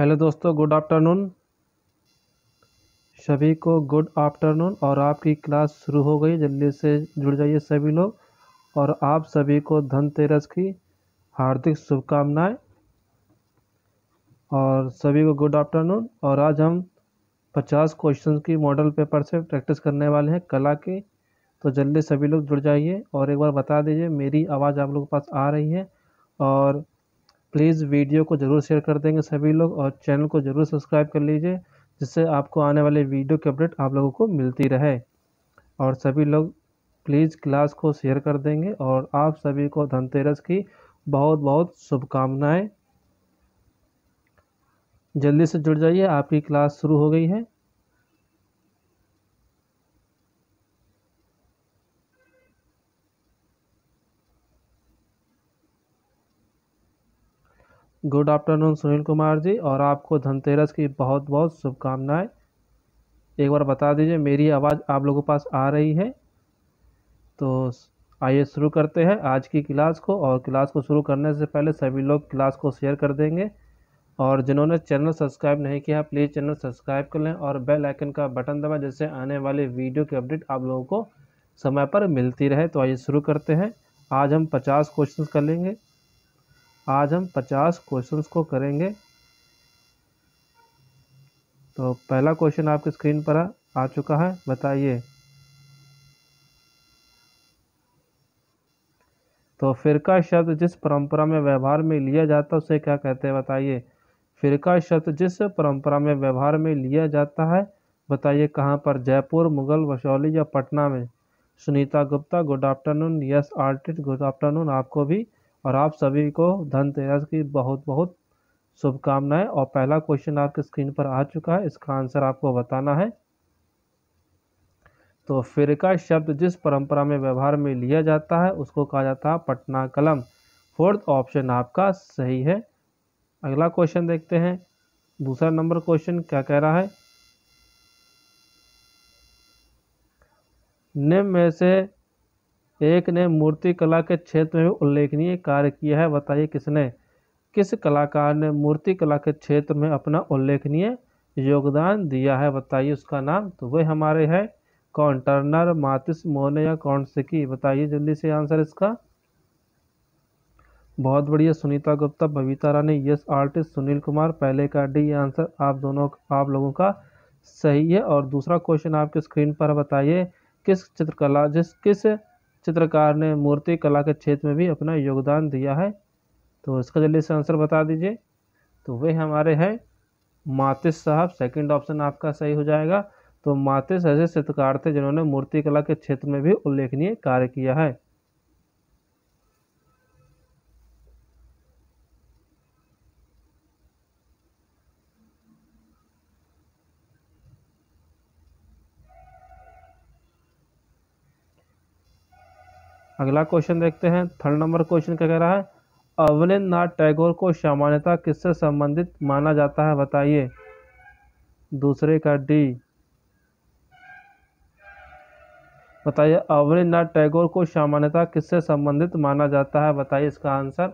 hello दोस्तों good afternoon सभी को गुड आफ्टरनून और आपकी क्लास शुरू हो गई जल्दी से जुड़ जाइए सभी लोग और आप सभी को धनतेरस की हार्दिक शुभकामनाएं और सभी को गुड आफ्टरनून और आज हम 50 क्वेश्चन की मॉडल पेपर से प्रैक्टिस करने वाले हैं कला की तो जल्दी सभी लोग जुड़ जाइए और एक बार बता दीजिए मेरी आवाज़ आप लोग के पास आ रही है और प्लीज़ वीडियो को ज़रूर शेयर कर देंगे सभी लोग और चैनल को ज़रूर सब्सक्राइब कर लीजिए जिससे आपको आने वाले वीडियो के अपडेट आप लोगों को मिलती रहे और सभी लोग प्लीज़ क्लास को शेयर कर देंगे और आप सभी को धनतेरस की बहुत बहुत शुभकामनाएँ जल्दी से जुड़ जाइए आपकी क्लास शुरू हो गई है गुड आफ्टरनून सुनील कुमार जी और आपको धनतेरस की बहुत बहुत शुभकामनाएं एक बार बता दीजिए मेरी आवाज़ आप लोगों के पास आ रही है तो आइए शुरू करते हैं आज की क्लास को और क्लास को शुरू करने से पहले सभी लोग क्लास को शेयर कर देंगे और जिन्होंने चैनल सब्सक्राइब नहीं किया प्लीज़ चैनल सब्सक्राइब कर लें और बेल आइकन का बटन दबा जिससे आने वाले वीडियो की अपडेट आप लोगों को समय पर मिलती रहे तो आइए शुरू करते हैं आज हम पचास क्वेश्चन कर लेंगे आज हम 50 क्वेश्चंस को करेंगे तो पहला क्वेश्चन आपके स्क्रीन पर आ चुका है बताइए तो फिरका शब्द जिस परंपरा में व्यवहार में लिया जाता है उसे क्या कहते हैं बताइए फिरका शब्द जिस परंपरा में व्यवहार में लिया जाता है बताइए कहाँ पर जयपुर मुगल वसौली या पटना में Sunita Gupta good afternoon yes artist good afternoon आपको भी और आप सभी को धनतेरस की बहुत बहुत शुभकामनाएं और पहला क्वेश्चन आपके स्क्रीन पर आ चुका है इसका आंसर आपको बताना है तो फिरका शब्द जिस परंपरा में व्यवहार में लिया जाता है उसको कहा जाता है पटना कलम फोर्थ ऑप्शन आपका सही है अगला क्वेश्चन देखते हैं दूसरा नंबर क्वेश्चन क्या कह रहा है निम्न में से एक ने मूर्ति कला के क्षेत्र में भी उल्लेखनीय कार्य किया है बताइए किसने किस कलाकार ने मूर्ति कला के क्षेत्र में अपना उल्लेखनीय योगदान दिया है बताइए उसका नाम तो वह हमारे है कौन टर्नर मातिस मोने या कौन सिकी बताइए जल्दी से आंसर इसका बहुत बढ़िया सुनीता गुप्ता बबीता रानी यस आर्टिस्ट सुनील कुमार पहले का डी आंसर आप दोनों आप लोगों का सही है और दूसरा क्वेश्चन आपके स्क्रीन पर बताइए किस चित्रकला जिस किस चित्रकार ने मूर्ति कला के क्षेत्र में भी अपना योगदान दिया है तो इसका जल्दी से आंसर बता दीजिए तो वे हमारे हैं मातिस साहब सेकंड ऑप्शन आपका सही हो जाएगा तो मातिस ऐसे चित्रकार थे जिन्होंने मूर्तिकला के क्षेत्र में भी उल्लेखनीय कार्य किया है अगला क्वेश्चन देखते हैं थर्ड नंबर क्वेश्चन क्या कह रहा है अवनिंद्र नाथ टैगोर को सामान्यता किससे संबंधित माना जाता है बताइए दूसरे का डी बताइए अवनिंद्र नाथ टैगोर को सामान्यता किससे संबंधित माना जाता है बताइए इसका आंसर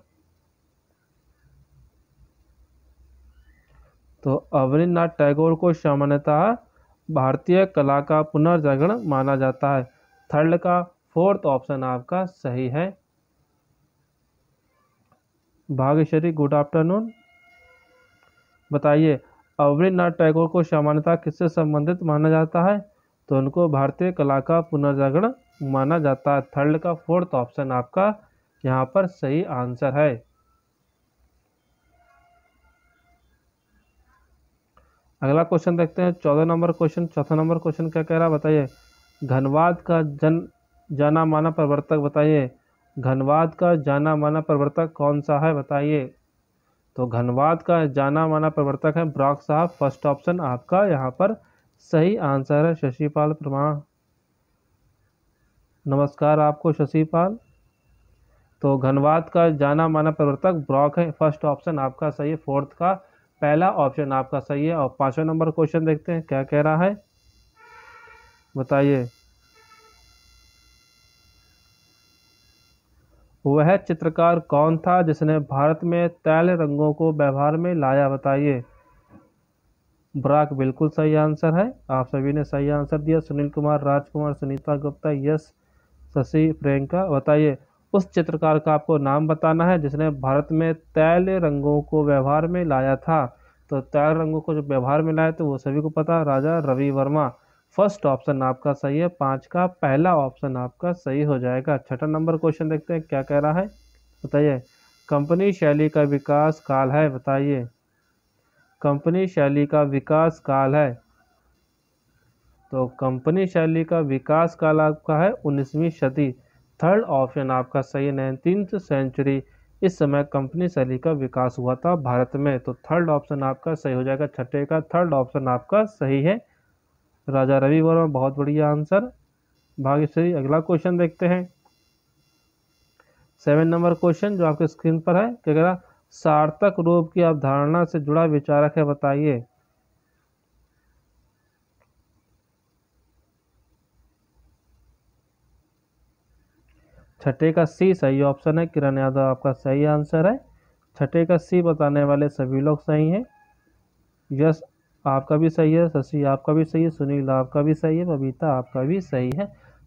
तो अवनिंद्र नाथ टैगोर को सामान्यता भारतीय कला का पुनर्जागरण माना जाता है थर्ड का फोर्थ ऑप्शन आपका सही है भाग्यश्री गुड आफ्टरनून बताइए अवरीनाथ टैगोर को सामान्यता किससे संबंधित माना जाता है तो उनको भारतीय कला का पुनर्जागरण माना जाता है थर्ड का फोर्थ ऑप्शन आपका यहाँ पर सही आंसर है अगला क्वेश्चन देखते हैं चौदह नंबर क्वेश्चन चौथा नंबर क्वेश्चन क्या कह रहा है बताइए घनवाद का जन जाना माना प्रवर्तक बताइए घनवाद का जाना माना प्रवर्तक कौन सा है बताइए तो घनवाद का जाना माना प्रवर्तक है ब्रॉक साहब फर्स्ट ऑप्शन आपका यहाँ पर सही आंसर है शशिपाल प्रमाण नमस्कार आपको शशिपाल तो घनवाद का जाना माना प्रवर्तक ब्रॉक है फर्स्ट ऑप्शन आपका सही है फोर्थ का पहला ऑप्शन आपका सही है और पाँचवा नंबर क्वेश्चन देखते हैं क्या कह रहा है बताइए वह चित्रकार कौन था जिसने भारत में तैल रंगों को व्यवहार में लाया बताइए ब्राक बिल्कुल सही आंसर है आप सभी ने सही आंसर दिया सुनील कुमार राजकुमार सुनीता गुप्ता यश शशि प्रियंका बताइए उस चित्रकार का आपको नाम बताना है जिसने भारत में तैल रंगों को व्यवहार में लाया था तो तैल रंगों को जो व्यवहार में लाए थे तो वो सभी को पता राजा रवि वर्मा फर्स्ट ऑप्शन आपका सही है पाँच का पहला ऑप्शन आपका सही हो जाएगा छठा नंबर क्वेश्चन देखते हैं क्या कह रहा है बताइए कंपनी शैली का विकास काल है बताइए कंपनी शैली का विकास काल है तो कंपनी शैली का विकास काल आपका है उन्नीसवीं सदी थर्ड ऑप्शन आपका सही है नाइनटीन सेंचुरी इस समय कंपनी शैली का विकास हुआ था भारत में तो थर्ड ऑप्शन आपका सही हो जाएगा छठे का थर्ड ऑप्शन आपका सही है राजा रवि वर्मा बहुत बढ़िया आंसर भाग्यश्री अगला क्वेश्चन देखते हैं सेवन नंबर क्वेश्चन जो आपके स्क्रीन पर है क्या कह रहा सार्थक रूप की अवधारणा से जुड़ा विचारक है बताइए छठे का सी सही ऑप्शन है किरण यादव आपका सही आंसर है छठे का सी बताने वाले सभी लोग सही हैं यस आपका भी सही है शशि आपका भी सही है सुनील आपका भी सही है बबीता आपका भी सही है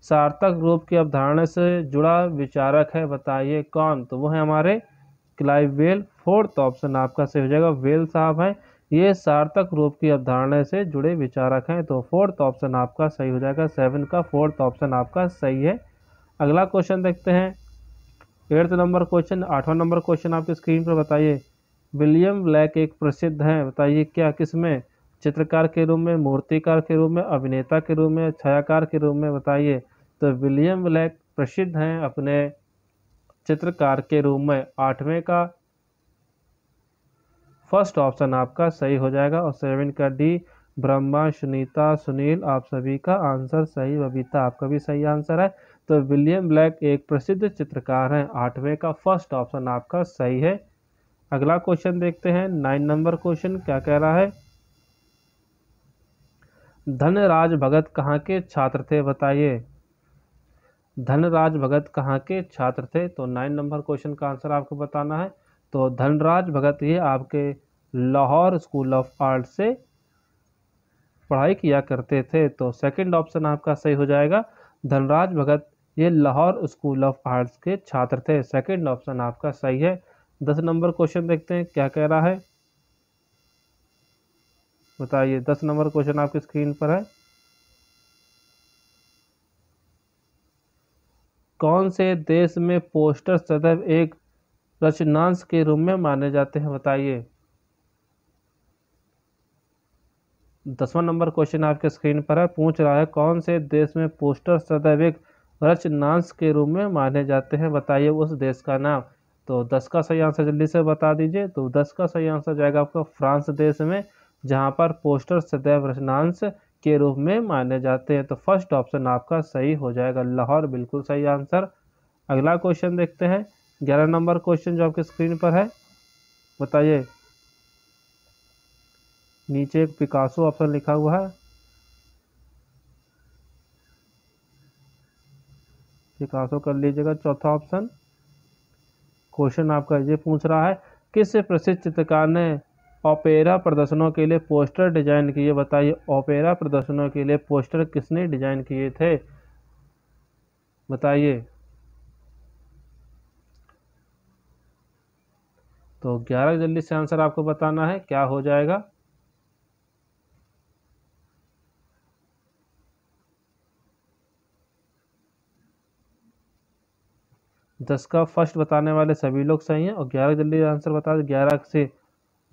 सार्थक रूप की अवधारणा से जुड़ा विचारक है बताइए कौन तो वो है हमारे क्लाइव वेल फोर्थ ऑप्शन आपका सही हो जाएगा वेल साहब हैं ये सार्थक रूप की अवधारणा से जुड़े विचारक हैं तो फोर्थ ऑप्शन आपका सही हो जाएगा सेवन का फोर्थ ऑप्शन आपका सही है अगला क्वेश्चन देखते हैं एट्थ नंबर क्वेश्चन आठवां नंबर क्वेश्चन आपके स्क्रीन पर बताइए विलियम ब्लैक एक प्रसिद्ध हैं बताइए क्या किसमें चित्रकार के रूप में मूर्तिकार के रूप में अभिनेता के रूप में छायाकार के रूप में बताइए तो विलियम ब्लैक प्रसिद्ध हैं अपने चित्रकार के रूप में आठवें का फर्स्ट ऑप्शन आपका सही हो जाएगा और सेवन का डी ब्रह्मा सुनीता सुनील आप सभी का आंसर सही बबीता आपका भी सही आंसर है तो विलियम ब्लैक एक प्रसिद्ध चित्रकार हैं आठवें का फर्स्ट ऑप्शन आपका सही है अगला क्वेश्चन देखते हैं नाइन नंबर क्वेश्चन क्या कह रहा है धनराज भगत कहाँ के छात्र थे बताइए धनराज भगत कहाँ के छात्र थे तो नाइन नंबर क्वेश्चन का आंसर आपको बताना है तो धनराज भगत ये आपके लाहौर स्कूल ऑफ आर्ट से पढ़ाई किया करते थे तो सेकंड ऑप्शन आपका सही हो जाएगा धनराज भगत ये लाहौर स्कूल ऑफ आर्ट्स के छात्र थे सेकंड ऑप्शन आपका सही है दस नंबर क्वेश्चन देखते हैं क्या कह रहा है बताइए दस नंबर क्वेश्चन आपकी स्क्रीन पर है कौन से देश में पोस्टर सदैव एक रचनांश के रूप में माने जाते हैं बताइए दसवां नंबर क्वेश्चन आपके स्क्रीन पर है पूछ रहा है कौन से देश में पोस्टर सदैव एक रचनांश के रूप में माने जाते हैं बताइए उस देश का नाम तो दस का सही आंसर जल्दी से बता दीजिए तो दस का सही आंसर जाएगा आपका फ्रांस देश में जहाँ पर पोस्टर सदैव रचनांश के रूप में माने जाते हैं तो फर्स्ट ऑप्शन आपका सही हो जाएगा लाहौर बिल्कुल सही आंसर अगला क्वेश्चन देखते हैं ग्यारह नंबर क्वेश्चन जो आपके स्क्रीन पर है बताइए नीचे एक पिकासो ऑप्शन लिखा हुआ है पिकासो कर लीजिएगा चौथा ऑप्शन क्वेश्चन आपका ये पूछ रहा है किस प्रसिद्ध चित्रकार ने ओपेरा प्रदर्शनों के लिए पोस्टर डिजाइन किए बताइए ओपेरा प्रदर्शनों के लिए पोस्टर किसने डिजाइन किए थे बताइए तो ग्यारह जल्दी से आंसर आपको बताना है क्या हो जाएगा दस का फर्स्ट बताने वाले सभी लोग सही हैं और ग्यारह जल्दी आंसर बता दें ग्यारह से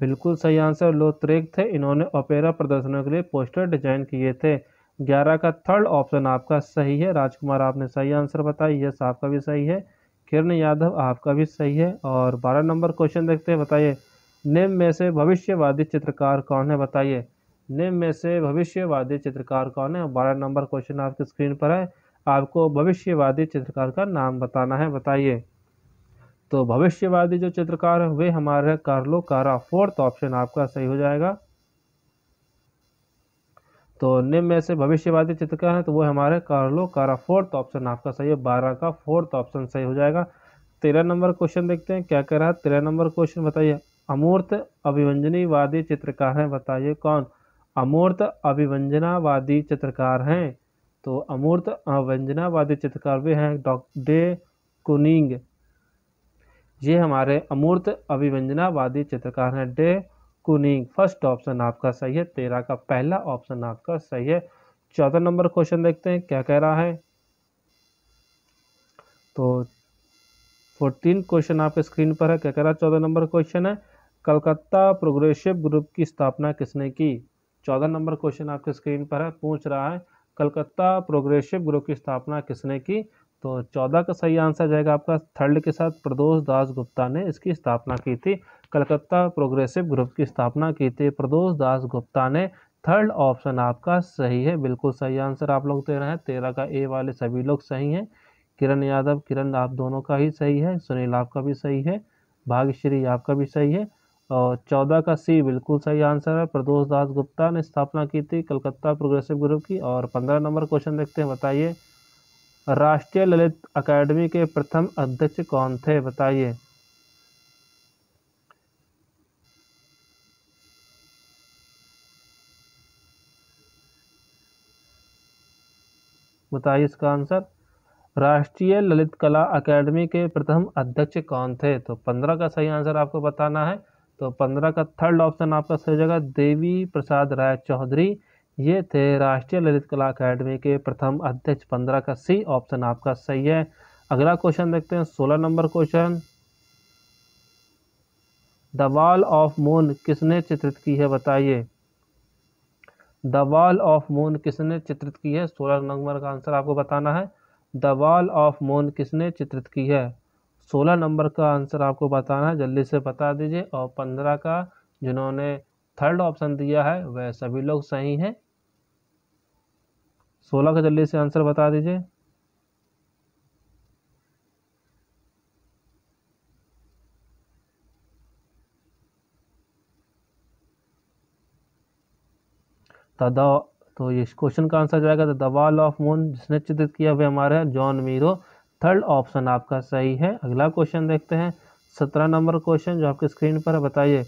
बिल्कुल सही आंसर लोत्रेक थे इन्होंने ओपेरा प्रदर्शनों के लिए पोस्टर डिजाइन किए थे ग्यारह का थर्ड ऑप्शन आपका सही है राजकुमार आपने सही आंसर बताया यस आपका भी सही है किरण यादव आपका भी सही है और बारह नंबर क्वेश्चन देखते हैं बताइए निम्न में से भविष्यवादी चित्रकार कौन है बताइए निम्न में से भविष्यवादी चित्रकार कौन है बारह नंबर क्वेश्चन आपकी स्क्रीन पर है आपको भविष्यवादी चित्रकार का नाम बताना है बताइए तो भविष्यवादी जो चित्रकार है वे हमारे कार्लो कारा फोर्थ ऑप्शन आपका सही हो जाएगा तो निम्न में से भविष्यवादी चित्रकार हैं तो वो हमारे कार्लो कारा फोर्थ ऑप्शन आपका सही है बारह का फोर्थ ऑप्शन सही हो जाएगा तेरह नंबर क्वेश्चन देखते हैं क्या कह रहा है तेरह नंबर क्वेश्चन बताइए अमूर्त अभिव्यंजनीवादी चित्रकार हैं बताइए कौन अमूर्त अभिव्यंजनावादी चित्रकार हैं तो अमूर्त अभिव्यंजनावादी चित्रकार वे हैं डॉ डे कुनिंग ये हमारे अमूर्त अभिव्यंजनावादी चित्रकार हैं डे कुनिंग फर्स्ट ऑप्शन आपका सही है तेरह का पहला ऑप्शन आपका सही है चौदह नंबर क्वेश्चन देखते हैं क्या कह रहा है तो फोर्टीन क्वेश्चन आपके स्क्रीन पर है क्या कह रहा है चौदह नंबर क्वेश्चन है कलकत्ता प्रोग्रेसिव ग्रुप की स्थापना किसने की चौदह नंबर क्वेश्चन आपके स्क्रीन पर है पूछ रहा है कलकत्ता प्रोग्रेसिव ग्रुप की स्थापना किसने की तो चौदह का सही आंसर जाएगा आपका थर्ड के साथ प्रदोष दास गुप्ता ने इसकी स्थापना की थी कलकत्ता प्रोग्रेसिव ग्रुप की स्थापना की थी प्रदोष दास गुप्ता ने थर्ड ऑप्शन आपका सही है बिल्कुल सही आंसर आप लोग दे रहे हैं तेरह का ए वाले सभी लोग सही हैं किरण यादव किरण आप दोनों का ही सही है सुनील आपका भी सही है भाग्यश्री आपका भी सही है और चौदह का सी बिल्कुल सही आंसर है प्रदोष दास गुप्ता ने स्थापना की थी कलकत्ता प्रोग्रेसिव ग्रुप की और पंद्रह नंबर क्वेश्चन देखते हैं बताइए राष्ट्रीय ललित अकादमी के प्रथम अध्यक्ष कौन थे बताइए बताइए इसका आंसर राष्ट्रीय ललित कला अकादमी के प्रथम अध्यक्ष कौन थे तो पंद्रह का सही आंसर आपको बताना है तो पंद्रह का थर्ड ऑप्शन आपका सही हो जाएगा देवी प्रसाद राय चौधरी ये थे राष्ट्रीय ललित कला अकेडमी के प्रथम अध्यक्ष पंद्रह का सी ऑप्शन आपका सही है अगला क्वेश्चन देखते हैं सोलह number question the wall of moon किसने चित्रित की है बताइए द वॉल ऑफ मून किसने चित्रित की है सोलह नंबर का आंसर आपको बताना है द वॉल ऑफ मून किसने चित्रित की है सोलह नंबर का आंसर आपको बताना है जल्दी से बता दीजिए और पंद्रह का जिन्होंने थर्ड ऑप्शन दिया है वह सभी लोग सही हैं सोलह का जल्दी से आंसर बता दीजिए तदा तो ये क्वेश्चन का आंसर जाएगा द वॉल ऑफ मून जिसने चित्रित किया हमारे हैं जॉन मीरो थर्ड ऑप्शन आपका सही है अगला क्वेश्चन देखते हैं सत्रह नंबर क्वेश्चन जो आपके स्क्रीन पर है बताइए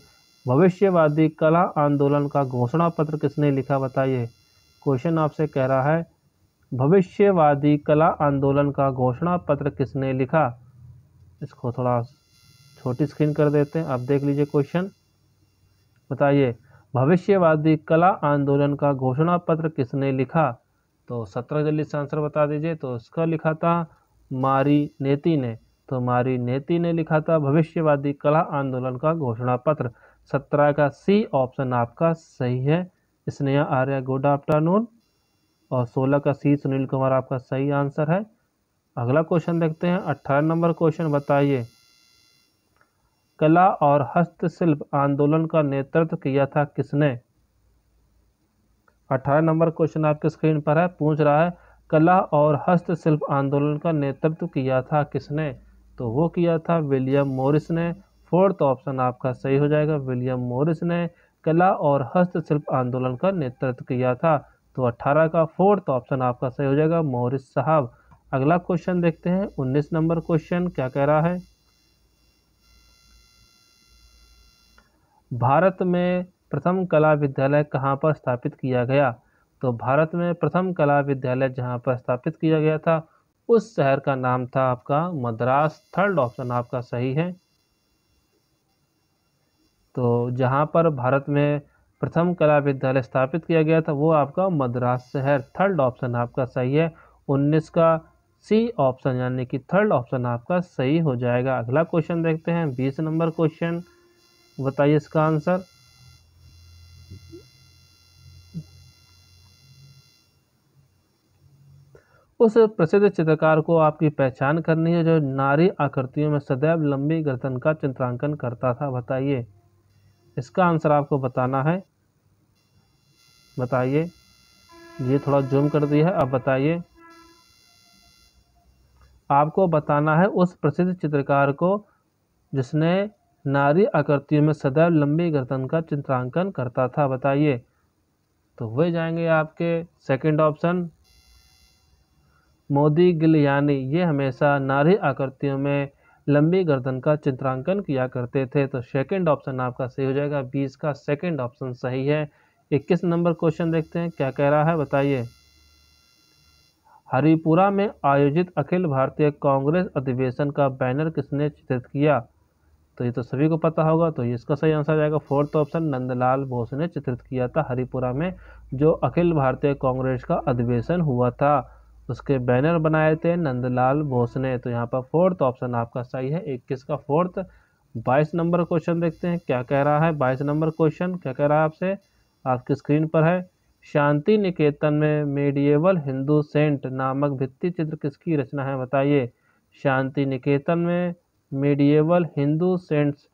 भविष्यवादी कला आंदोलन का घोषणा पत्र किसने लिखा बताइए क्वेश्चन आपसे कह रहा है भविष्यवादी कला आंदोलन का घोषणा पत्र किसने लिखा इसको थोड़ा छोटी स्क्रीन कर देते हैं आप देख लीजिए क्वेश्चन बताइए भविष्यवादी कला आंदोलन का घोषणा पत्र किसने लिखा तो सत्रह जल्दी से आंसर बता दीजिए तो इसका लिखा था मारी नेति ने तो मारी नेति ने लिखा था भविष्यवादी कला आंदोलन का घोषणा पत्र सत्रह का सी ऑप्शन आपका सही है स्नेहा आर्या गुड आफ्टरनून और 16 का सी सुनील कुमार आपका सही आंसर है अगला क्वेश्चन देखते हैं 18 नंबर क्वेश्चन बताइए कला और हस्तशिल्प आंदोलन का नेतृत्व किया था किसने 18 नंबर क्वेश्चन आपके स्क्रीन पर है पूछ रहा है कला और हस्तशिल्प आंदोलन का नेतृत्व किया था किसने तो वो किया था विलियम मोरिस ने फोर्थ ऑप्शन आपका सही हो जाएगा विलियम मोरिस ने कला और हस्तशिल्प आंदोलन का नेतृत्व किया था तो 18 का फोर्थ ऑप्शन आपका सही हो जाएगा मोहरिस साहब अगला क्वेश्चन देखते हैं 19 नंबर क्वेश्चन क्या कह रहा है भारत में प्रथम कला विद्यालय कहाँ पर स्थापित किया गया तो भारत में प्रथम कला विद्यालय जहाँ पर स्थापित किया गया था उस शहर का नाम था आपका मद्रास थर्ड ऑप्शन आपका सही है तो जहाँ पर भारत में प्रथम कला विद्यालय स्थापित किया गया था वो आपका मद्रास शहर थर्ड ऑप्शन आपका सही है उन्नीस का सी ऑप्शन यानी कि थर्ड ऑप्शन आपका सही हो जाएगा अगला क्वेश्चन देखते हैं बीस नंबर क्वेश्चन बताइए इसका आंसर उस प्रसिद्ध चित्रकार को आपकी पहचान करनी है जो नारी आकृतियों में सदैव लंबी गर्दन का चित्रांकन करता था बताइए इसका आंसर आपको बताना है बताइए ये थोड़ा जूम कर दिया है अब बताइए आपको बताना है उस प्रसिद्ध चित्रकार को जिसने नारी आकृतियों में सदैव लंबी गर्दन का चित्रांकन करता था बताइए तो वे जाएंगे आपके सेकंड ऑप्शन मोदी गिल यानी ये हमेशा नारी आकृतियों में लंबी गर्दन का चित्रांकन किया करते थे तो सेकंड ऑप्शन आपका सही हो जाएगा बीस का सेकंड ऑप्शन सही है इक्कीस नंबर क्वेश्चन देखते हैं क्या कह रहा है बताइए हरिपुरा में आयोजित अखिल भारतीय कांग्रेस अधिवेशन का बैनर किसने चित्रित किया तो ये तो सभी को पता होगा तो इसका सही आंसर जाएगा फोर्थ ऑप्शन नंदलाल बोस ने चित्रित किया था हरिपुरा में जो अखिल भारतीय कांग्रेस का अधिवेशन हुआ था उसके बैनर बनाए थे नंदलाल बोस ने तो यहाँ पर फोर्थ ऑप्शन आपका सही है इक्कीस का फोर्थ बाईस नंबर क्वेश्चन देखते हैं क्या कह रहा है बाईस नंबर क्वेश्चन क्या कह रहा है आपसे आपकी स्क्रीन पर है शांति निकेतन में मेडिएवल हिंदू सेंट नामक भित्ति चित्र किसकी रचना है बताइए शांति निकेतन में मेडिएवल हिंदू सेंट्स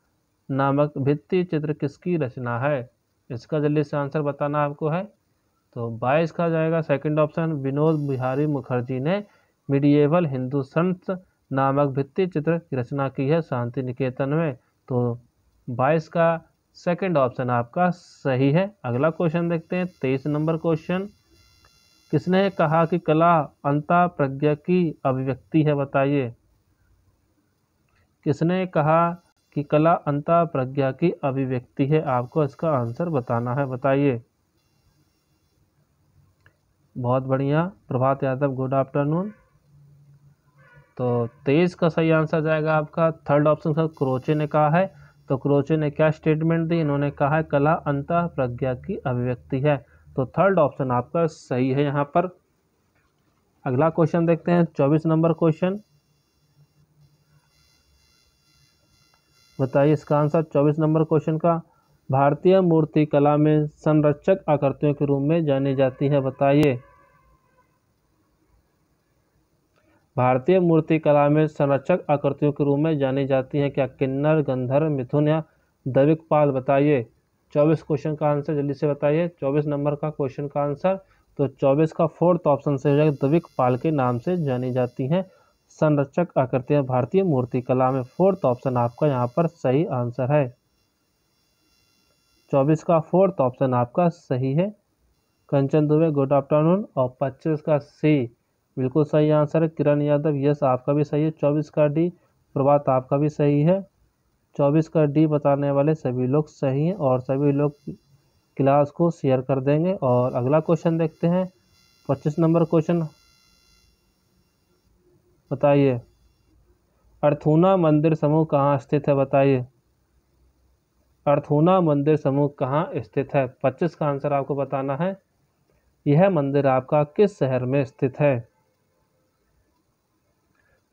नामक भित्ति चित्र किसकी रचना है इसका जल्दी से आंसर बताना आपको है तो बाईस का जाएगा सेकंड ऑप्शन विनोद बिहारी मुखर्जी ने मिडिएवल हिंदू संत नामक भित्ति चित्र की रचना की है शांति निकेतन में तो बाईस का सेकंड ऑप्शन आपका सही है अगला क्वेश्चन देखते हैं तेईस नंबर क्वेश्चन किसने कहा कि कला अंता प्रज्ञा की अभिव्यक्ति है बताइए किसने कहा कि कला अंता प्रज्ञा की अभिव्यक्ति है आपको इसका आंसर बताना है बताइए बहुत बढ़िया प्रभात यादव गुड आफ्टरनून तो तेईस का सही आंसर जाएगा आपका थर्ड ऑप्शन सर क्रोचे ने कहा है तो क्रोचे ने क्या स्टेटमेंट दी इन्होंने कहा है कला अंत प्रज्ञा की अभिव्यक्ति है तो थर्ड ऑप्शन आपका सही है यहाँ पर अगला क्वेश्चन देखते हैं चौबीस नंबर क्वेश्चन बताइए इसका आंसर चौबीस नंबर क्वेश्चन का भारतीय मूर्ति कला में संरक्षक आकृतियों के रूप में जानी जाती है बताइए भारतीय मूर्तिकला में संरक्षक आकृतियों के रूप में जानी जाती हैं क्या किन्नर गंधर मिथुन या दविक पाल बताइए चौबीस क्वेश्चन का आंसर जल्दी से बताइए चौबीस नंबर का क्वेश्चन का आंसर तो चौबीस का फोर्थ ऑप्शन से हो दविक पाल के नाम से जानी जाती हैं संरक्षक आकृतियाँ भारतीय मूर्तिकला में फोर्थ ऑप्शन आपका यहाँ पर सही आंसर है चौबीस का फोर्थ ऑप्शन आपका सही है कंचन दुबे गुड आफ्टरनून और पच्चीस का सी बिल्कुल सही आंसर है किरण यादव यस आपका भी सही है चौबीस का डी प्रभात आपका भी सही है चौबीस का डी बताने वाले सभी लोग सही हैं और सभी लोग क्लास को शेयर कर देंगे और अगला क्वेश्चन देखते हैं पच्चीस नंबर क्वेश्चन बताइए अर्थूना मंदिर समूह कहाँ स्थित है बताइए अर्थूना मंदिर समूह कहाँ स्थित है पच्चीस का आंसर आपको बताना है यह मंदिर आपका किस शहर में स्थित है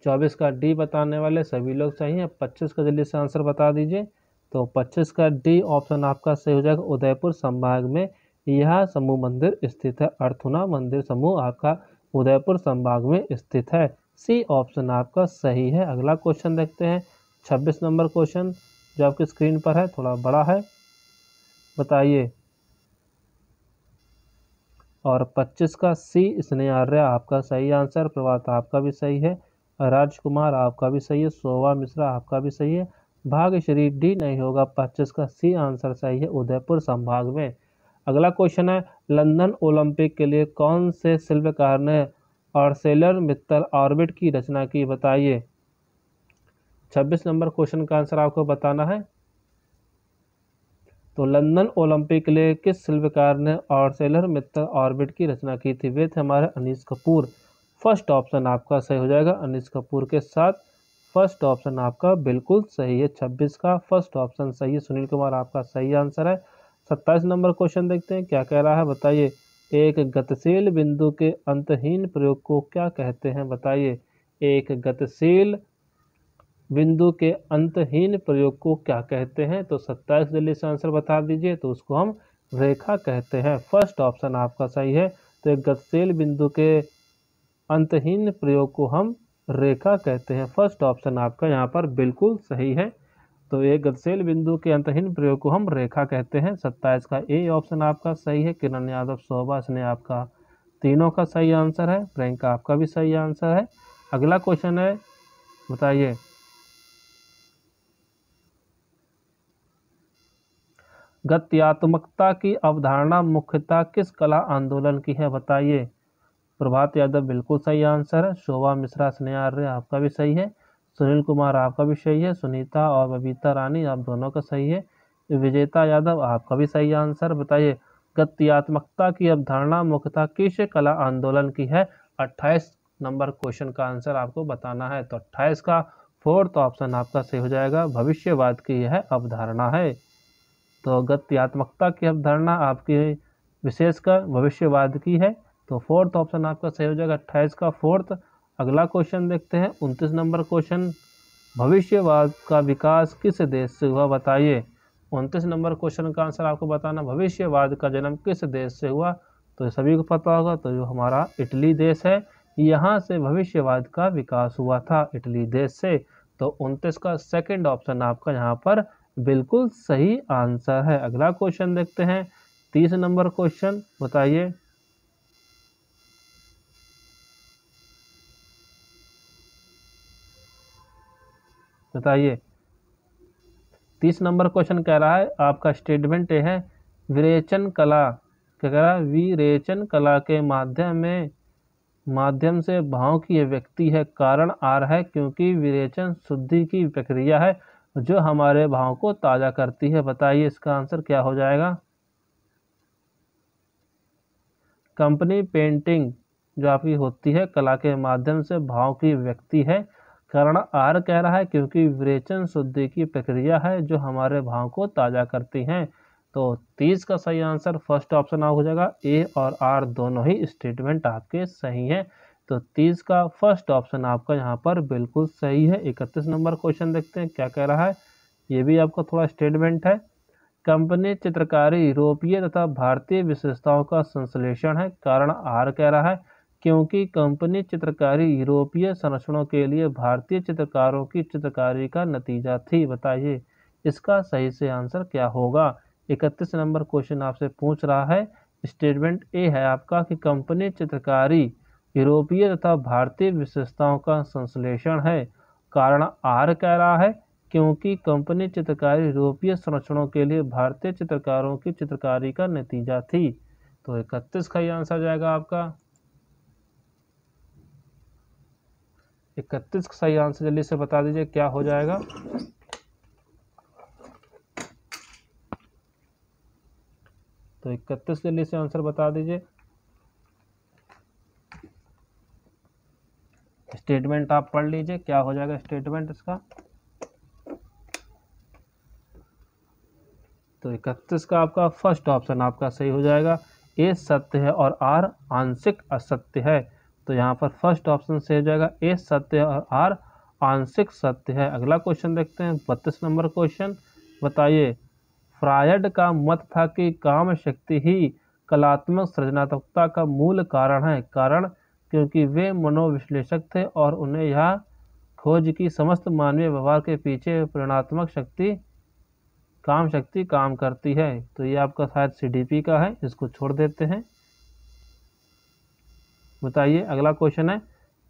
चौबीस का डी बताने वाले सभी लोग चाहिए पच्चीस का जल्दी से आंसर बता दीजिए तो पच्चीस का डी ऑप्शन आपका सही हो जाएगा उदयपुर संभाग में यह समूह मंदिर स्थित है अर्थुना मंदिर समूह आपका उदयपुर संभाग में स्थित है सी ऑप्शन आपका सही है अगला क्वेश्चन देखते हैं छब्बीस नंबर क्वेश्चन जो आपकी स्क्रीन पर है थोड़ा बड़ा है बताइए और 25 का सी स्नेह आपका सही आंसर प्रभात आपका भी सही है राजकुमार आपका भी सही है सोवा मिश्रा आपका भी सही है भाग्यश्री डी नहीं होगा पच्चीस का सी आंसर सही है उदयपुर संभाग में अगला क्वेश्चन है लंदन ओलंपिक के लिए कौन से शिल्पकार ने ऑर्सेलर मित्तल ऑर्बिट की रचना की बताइए 26 नंबर क्वेश्चन का आंसर आपको बताना है तो लंदन ओलंपिक के लिए किस शिल्पकार ने ऑर्सेलर मित्तल ऑर्बिट की रचना की थी वे थे हमारे अनिश कपूर फर्स्ट ऑप्शन आपका सही हो जाएगा अनिश कपूर के साथ फर्स्ट ऑप्शन आपका बिल्कुल सही है छब्बीस का फर्स्ट ऑप्शन सही है सुनील कुमार आपका सही आंसर है सत्ताईस नंबर क्वेश्चन देखते हैं क्या कह रहा है बताइए एक गतिशील बिंदु के अंतहीन प्रयोग को क्या कहते हैं बताइए एक गतिशील बिंदु के अंतहीन प्रयोग को क्या कहते हैं तो सत्ताईस दिल्ली से आंसर बता दीजिए तो उसको हम रेखा कहते हैं फर्स्ट ऑप्शन आपका सही है तो एक गतिशील बिंदु के अंतहीन प्रयोग को हम रेखा कहते हैं फर्स्ट ऑप्शन आपका यहाँ पर बिल्कुल सही है तो एक गतिशील बिंदु के अंतहीन प्रयोग को हम रेखा कहते हैं सत्ताईस का ए ऑप्शन आपका सही है किरण यादव शोभा इसने आपका तीनों का सही आंसर है प्रियंका आपका भी सही आंसर है अगला क्वेश्चन है बताइए गत्यात्मकता की अवधारणा मुख्यतः किस कला आंदोलन की है बताइए प्रभात यादव बिल्कुल सही आंसर है शोभा मिश्रा स्नेहा आर्य आपका भी सही है सुनील कुमार आपका भी सही है सुनीता और बबीता रानी आप दोनों का सही है विजेता यादव आपका भी सही आंसर बताइए गत्यात्मकता की अवधारणा मुख्यता किस कला आंदोलन की है 28 नंबर क्वेश्चन का आंसर आपको बताना है तो 28 का फोर्थ ऑप्शन आपका सही हो जाएगा भविष्यवाद की यह अवधारणा है तो गत्यात्मकता की अवधारणा आपकी विशेषकर भविष्यवाद की है तो फोर्थ ऑप्शन आपका सही हो जाएगा अट्ठाईस का फोर्थ अगला क्वेश्चन देखते हैं उनतीस नंबर क्वेश्चन भविष्यवाद का विकास किस देश से हुआ बताइए उनतीस नंबर क्वेश्चन का आंसर आपको बताना भविष्यवाद का जन्म किस देश से हुआ तो सभी को पता होगा तो जो हमारा इटली देश है यहाँ से भविष्यवाद का विकास हुआ था इटली देश से तो उनतीस का सेकंड ऑप्शन आपका यहाँ पर बिल्कुल सही आंसर है अगला क्वेश्चन देखते हैं तीस नंबर क्वेश्चन बताइए बताइए तीस नंबर क्वेश्चन कह रहा है आपका स्टेटमेंट है विरेचन कला क्या कह रहा है विरेचन कला के माध्यम में माध्यम से भाव की व्यक्ति है कारण आ रहा है क्योंकि विरेचन शुद्धि की प्रक्रिया है जो हमारे भाव को ताज़ा करती है बताइए इसका आंसर क्या हो जाएगा कंपनी पेंटिंग जो आपकी होती है कला के माध्यम से भाव की व्यक्ति है कारण आर कह रहा है क्योंकि विरेचन शुद्धि की प्रक्रिया है जो हमारे भाव को ताज़ा करती हैं तो तीस का सही आंसर फर्स्ट ऑप्शन हो जाएगा ए और आर दोनों ही स्टेटमेंट आपके सही हैं तो तीस का फर्स्ट ऑप्शन आपका यहाँ पर बिल्कुल सही है इकतीस नंबर क्वेश्चन देखते हैं क्या कह रहा है ये भी आपका थोड़ा स्टेटमेंट है कंपनी चित्रकारी यूरोपीय तथा भारतीय विशेषताओं का संश्लेषण है कारण आर कह रहा है क्योंकि कंपनी चित्रकारी यूरोपीय संरक्षणों के लिए भारतीय चित्रकारों की चित्रकारी का नतीजा थी बताइए इसका सही से आंसर क्या होगा इकतीस नंबर क्वेश्चन आपसे पूछ रहा है स्टेटमेंट ए है आपका कि कंपनी चित्रकारी यूरोपीय तथा भारतीय विशेषताओं का संश्लेषण है कारण आर कह रहा है क्योंकि कंपनी चित्रकारी यूरोपीय संरक्षणों के लिए भारतीय चित्रकारों की चित्रकारी का नतीजा थी तो इकतीस का ही आंसर जाएगा आपका इकतीस का सही आंसर जल्दी से बता दीजिए क्या हो जाएगा तो इकतीस जल्दी से आंसर बता दीजिए स्टेटमेंट आप पढ़ लीजिए क्या हो जाएगा स्टेटमेंट इसका तो इकतीस का आपका फर्स्ट ऑप्शन आपका सही हो जाएगा ए सत्य है और आर आंशिक असत्य है तो यहाँ पर फर्स्ट ऑप्शन सही हो जाएगा ए सत्य और आर आंशिक सत्य है अगला क्वेश्चन देखते हैं बत्तीस नंबर क्वेश्चन बताइए फ्रायड का मत था कि काम शक्ति ही कलात्मक सृजनात्मकता का मूल कारण है कारण क्योंकि वे मनोविश्लेषक थे और उन्हें यह खोज की समस्त मानवीय व्यवहार के पीछे प्रेरणात्मक शक्ति काम शक्ति काम करती है तो ये आपका शायद सी का है इसको छोड़ देते हैं बताइए अगला क्वेश्चन है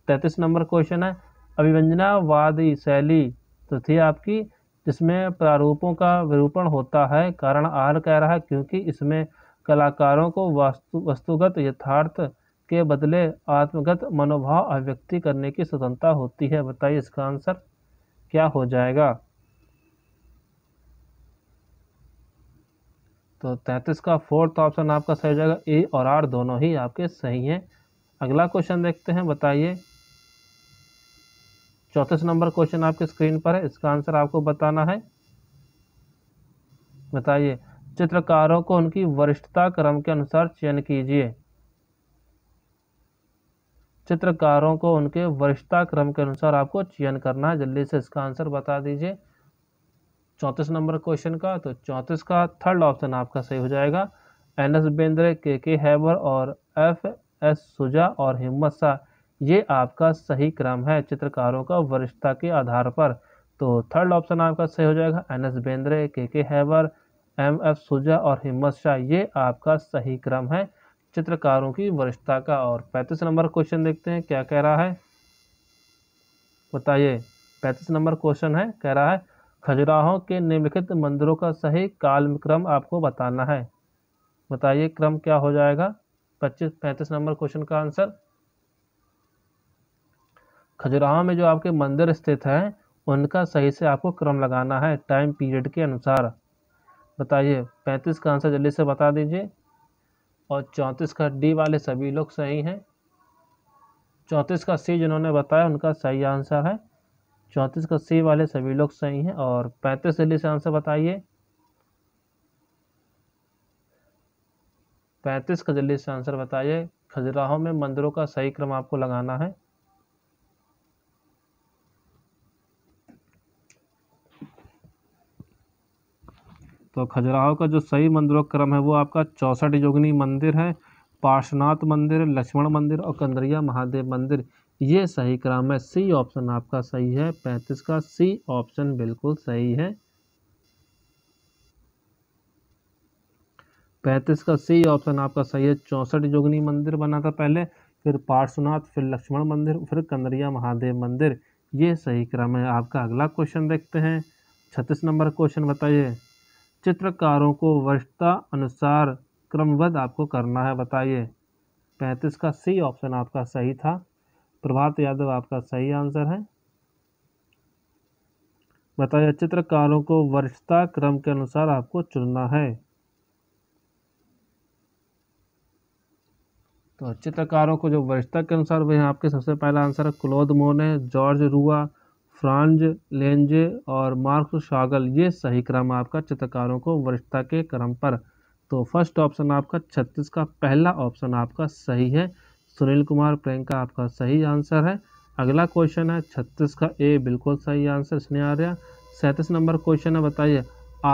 तैतीस नंबर क्वेश्चन है अभिव्यंजनावादी शैली तो थी आपकी जिसमें प्रारूपों का विरूपण होता है कारण आर कह रहा है क्योंकि इसमें कलाकारों को वास्तु वस्तुगत यथार्थ के बदले आत्मगत मनोभाव अभिव्यक्ति करने की स्वतंत्रता होती है बताइए इसका आंसर क्या हो जाएगा तो तैंतीस का फोर्थ ऑप्शन आपका सही हो जाएगा ए और आर दोनों ही आपके सही हैं अगला क्वेश्चन देखते हैं बताइए चौतीस नंबर क्वेश्चन आपके स्क्रीन पर है इसका आंसर आपको बताना है बताइए चित्रकारों को उनकी वरिष्ठता क्रम के अनुसार चयन कीजिए चित्रकारों को उनके वरिष्ठता क्रम के अनुसार आपको चयन करना है जल्दी से इसका आंसर बता दीजिए चौंतीस नंबर क्वेश्चन का तो चौंतीस का थर्ड ऑप्शन आपका सही हो जाएगा एन एस बेंद्रे के के हैबर और एफ एस सुजा और हिम्मत शाह ये आपका सही क्रम है चित्रकारों का वरिष्ठता के आधार पर तो थर्ड ऑप्शन आपका सही हो जाएगा एन एस बेंद्रे के के हैवर एम एफ सुजा और हिम्मत शाह ये आपका सही क्रम है चित्रकारों की वरिष्ठता का और पैंतीस नंबर क्वेश्चन देखते हैं क्या कह रहा है बताइए पैंतीस नंबर क्वेश्चन है कह रहा है खजुराहों के निम्नलिखित मंदिरों का सही काल क्रम आपको बताना है बताइए क्रम क्या हो जाएगा पच्चीस पैंतीस नंबर क्वेश्चन का आंसर खजुराहो में जो आपके मंदिर स्थित हैं उनका सही से आपको क्रम लगाना है टाइम पीरियड के अनुसार बताइए पैंतीस का आंसर जल्दी से बता दीजिए और चौंतीस का डी वाले सभी लोग सही हैं चौंतीस का सी जिन्होंने बताया उनका सही आंसर है चौंतीस का सी वाले सभी लोग सही हैं और पैंतीस जल्दी से आंसर बताइए पैंतीस खजली से आंसर बताइए खजुराहो में मंदिरों का सही क्रम आपको लगाना है तो खजुराहो का जो सही मंदिरों क्रम है वो आपका चौसठ योगिनी मंदिर है पार्श्वनाथ मंदिर लक्ष्मण मंदिर और कंदरिया महादेव मंदिर ये सही क्रम है सी ऑप्शन आपका सही है पैंतीस का सी ऑप्शन बिल्कुल सही है पैंतीस का सी ऑप्शन आपका सही है चौंसठ जोगनी मंदिर बना था पहले फिर पार्श्वनाथ फिर लक्ष्मण मंदिर फिर कन्दरिया महादेव मंदिर ये सही क्रम है आपका अगला क्वेश्चन देखते हैं छत्तीस नंबर क्वेश्चन बताइए चित्रकारों को वर्षता अनुसार क्रमबद्ध आपको करना है बताइए पैंतीस का सी ऑप्शन आपका सही था प्रभात यादव आपका सही आंसर है बताइए चित्रकारों को वर्षता क्रम के अनुसार आपको चुनना है तो चित्रकारों को जो वरिष्ठता के अनुसार वह आपके सबसे पहला आंसर है क्लोद मोने जॉर्ज रुआ फ्रांज लेंजे और मार्क्स शागल ये सही क्रम आपका चित्रकारों को वरिष्ठता के क्रम पर तो फर्स्ट ऑप्शन आपका छत्तीस का पहला ऑप्शन आपका सही है सुनील कुमार प्रियंका आपका सही आंसर है अगला क्वेश्चन है छत्तीस का ए बिल्कुल सही आंसर आ रहा सैंतीस नंबर क्वेश्चन है बताइए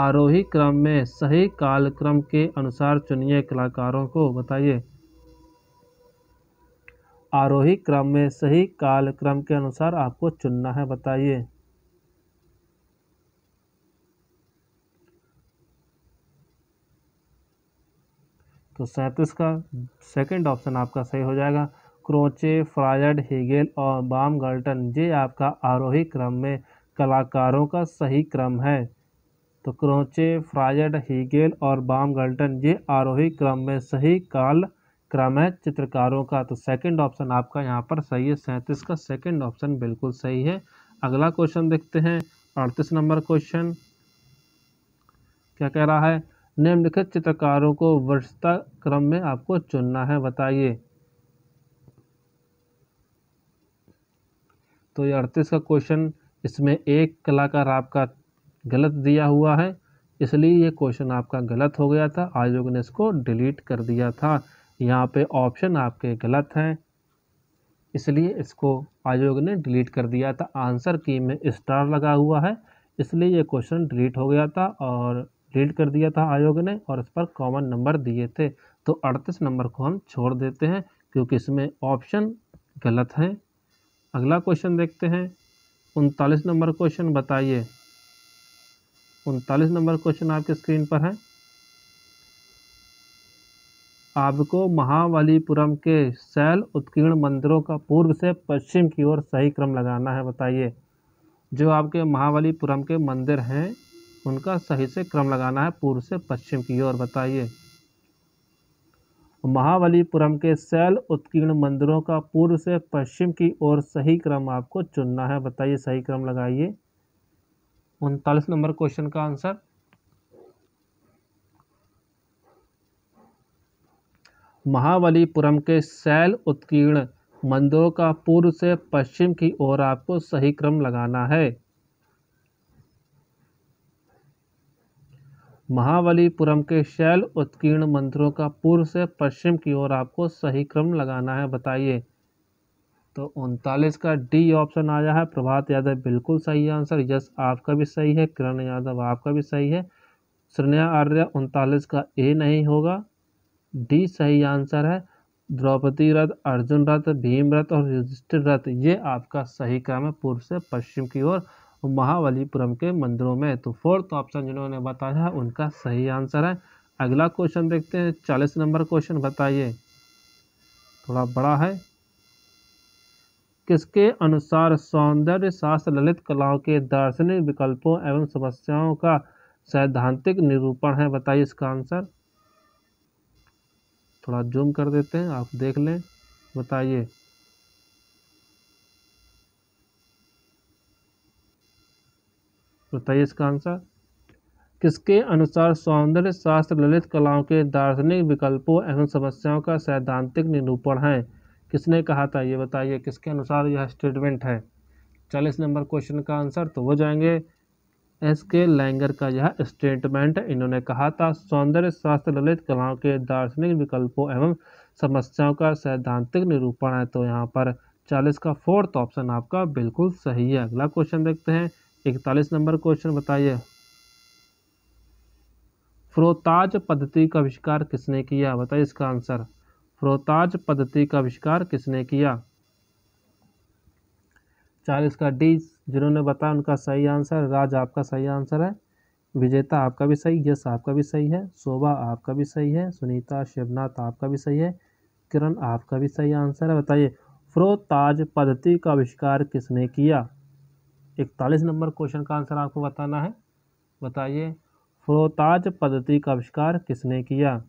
आरोही क्रम में सही कालक्रम के अनुसार चुनिए कलाकारों को बताइए आरोही क्रम में सही काल क्रम के अनुसार आपको चुनना है बताइए तो सैंतीस का सेकंड ऑप्शन आपका सही हो जाएगा क्रोचे फ्रायड हीगेल और बाम गर्ल्टन ये आपका आरोही क्रम में कलाकारों का सही क्रम है तो क्रोचे फ्रायड हीगेल और बाम गर्ल्टन ये आरोही क्रम में सही काल क्रम है चित्रकारों का तो सेकंड ऑप्शन आपका यहाँ पर सही है सैंतीस का सेकंड ऑप्शन बिल्कुल सही है अगला क्वेश्चन देखते हैं अड़तीस नंबर क्वेश्चन क्या कह रहा है निम्नलिखित चित्रकारों को वर्षता क्रम में आपको चुनना है बताइए तो ये अड़तीस का क्वेश्चन इसमें एक कलाकार आपका गलत दिया हुआ है इसलिए ये क्वेश्चन आपका गलत हो गया था आयोग ने इसको डिलीट कर दिया था यहाँ पे ऑप्शन आपके गलत हैं इसलिए इसको आयोग ने डिलीट कर दिया था आंसर की में स्टार लगा हुआ है इसलिए ये क्वेश्चन डिलीट हो गया था और डिलीट कर दिया था आयोग ने और इस पर कॉमन नंबर दिए थे तो अड़तीस नंबर को हम छोड़ देते हैं क्योंकि इसमें ऑप्शन गलत हैं अगला क्वेश्चन देखते हैं उनतालीस नंबर क्वेश्चन बताइए उनतालीस नंबर क्वेश्चन आपके स्क्रीन पर है आपको महाबलीपुरम के शैल उत्कीर्ण मंदिरों का पूर्व से पश्चिम की ओर सही क्रम लगाना है बताइए जो आपके महाबलीपुरम के मंदिर हैं उनका सही से क्रम लगाना है पूर्व से पश्चिम की ओर बताइए महाबलीपुरम के शैल उत्कीर्ण मंदिरों का पूर्व से पश्चिम की ओर सही क्रम आपको चुनना है बताइए सही क्रम लगाइए उनतालीस नंबर क्वेश्चन का आंसर महाबलीपुरम के शैल उत्कीर्ण मंदिरों का पूर्व से पश्चिम की ओर आपको सही क्रम लगाना है महाबलीपुरम के शैल उत्कीर्ण मंदिरों का पूर्व से पश्चिम की ओर आपको सही क्रम लगाना है बताइए तो उनतालीस का डी ऑप्शन आया है प्रभात यादव बिल्कुल सही आंसर यस आपका भी सही है किरण यादव आपका भी सही है श्रृणया आर्य उनतालीस का ए नहीं होगा डी सही आंसर है द्रौपदी रथ अर्जुन रथ भीम रथ और युधिष्ठिर रथ ये आपका सही क्रम है पूर्व से पश्चिम की ओर महाबलीपुरम के मंदिरों में तो फोर्थ ऑप्शन जिन्होंने बताया है उनका सही आंसर है अगला क्वेश्चन देखते हैं चालीस नंबर क्वेश्चन बताइए थोड़ा बड़ा है किसके अनुसार सौंदर्य शास्त्र ललित कलाओं के दार्शनिक विकल्पों एवं समस्याओं का सैद्धांतिक निरूपण है बताइए इसका आंसर थोड़ा जूम कर देते हैं आप देख लें बताइए बताइए इसका आंसर किसके अनुसार सौंदर्य शास्त्र ललित कलाओं के दार्शनिक विकल्पों एवं समस्याओं का सैद्धांतिक निरूपण है किसने कहा था ये बताइए किसके अनुसार यह स्टेटमेंट है चालीस नंबर क्वेश्चन का आंसर तो हो जाएंगे एस के लैंगर का यह स्टेटमेंट इन्होंने कहा था सौंदर्य शास्त्र ललित कलाओं के दार्शनिक विकल्पों एवं समस्याओं का सैद्धांतिक निरूपण है तो यहाँ पर चालीस का फोर्थ ऑप्शन आपका बिल्कुल सही है अगला क्वेश्चन देखते हैं इकतालीस नंबर क्वेश्चन बताइए फ्रोताज पद्धति का आविष्कार किसने किया बताइए इसका आंसर फ्रोताज पद्धति का आविष्कार किसने किया चालीस का डी जिन्होंने बताया उनका सही आंसर राज आपका सही आंसर है विजेता आपका भी सही यश आपका भी सही है शोभा आपका भी सही है सुनीता शिवनाथ आपका भी सही है किरण आपका भी सही आंसर है बताइए फ्रोताज पद्धति का आविष्कार किसने किया इकतालीस नंबर क्वेश्चन का आंसर आपको बताना है बताइए फ्रोताज पद्धति का आविष्कार किसने किया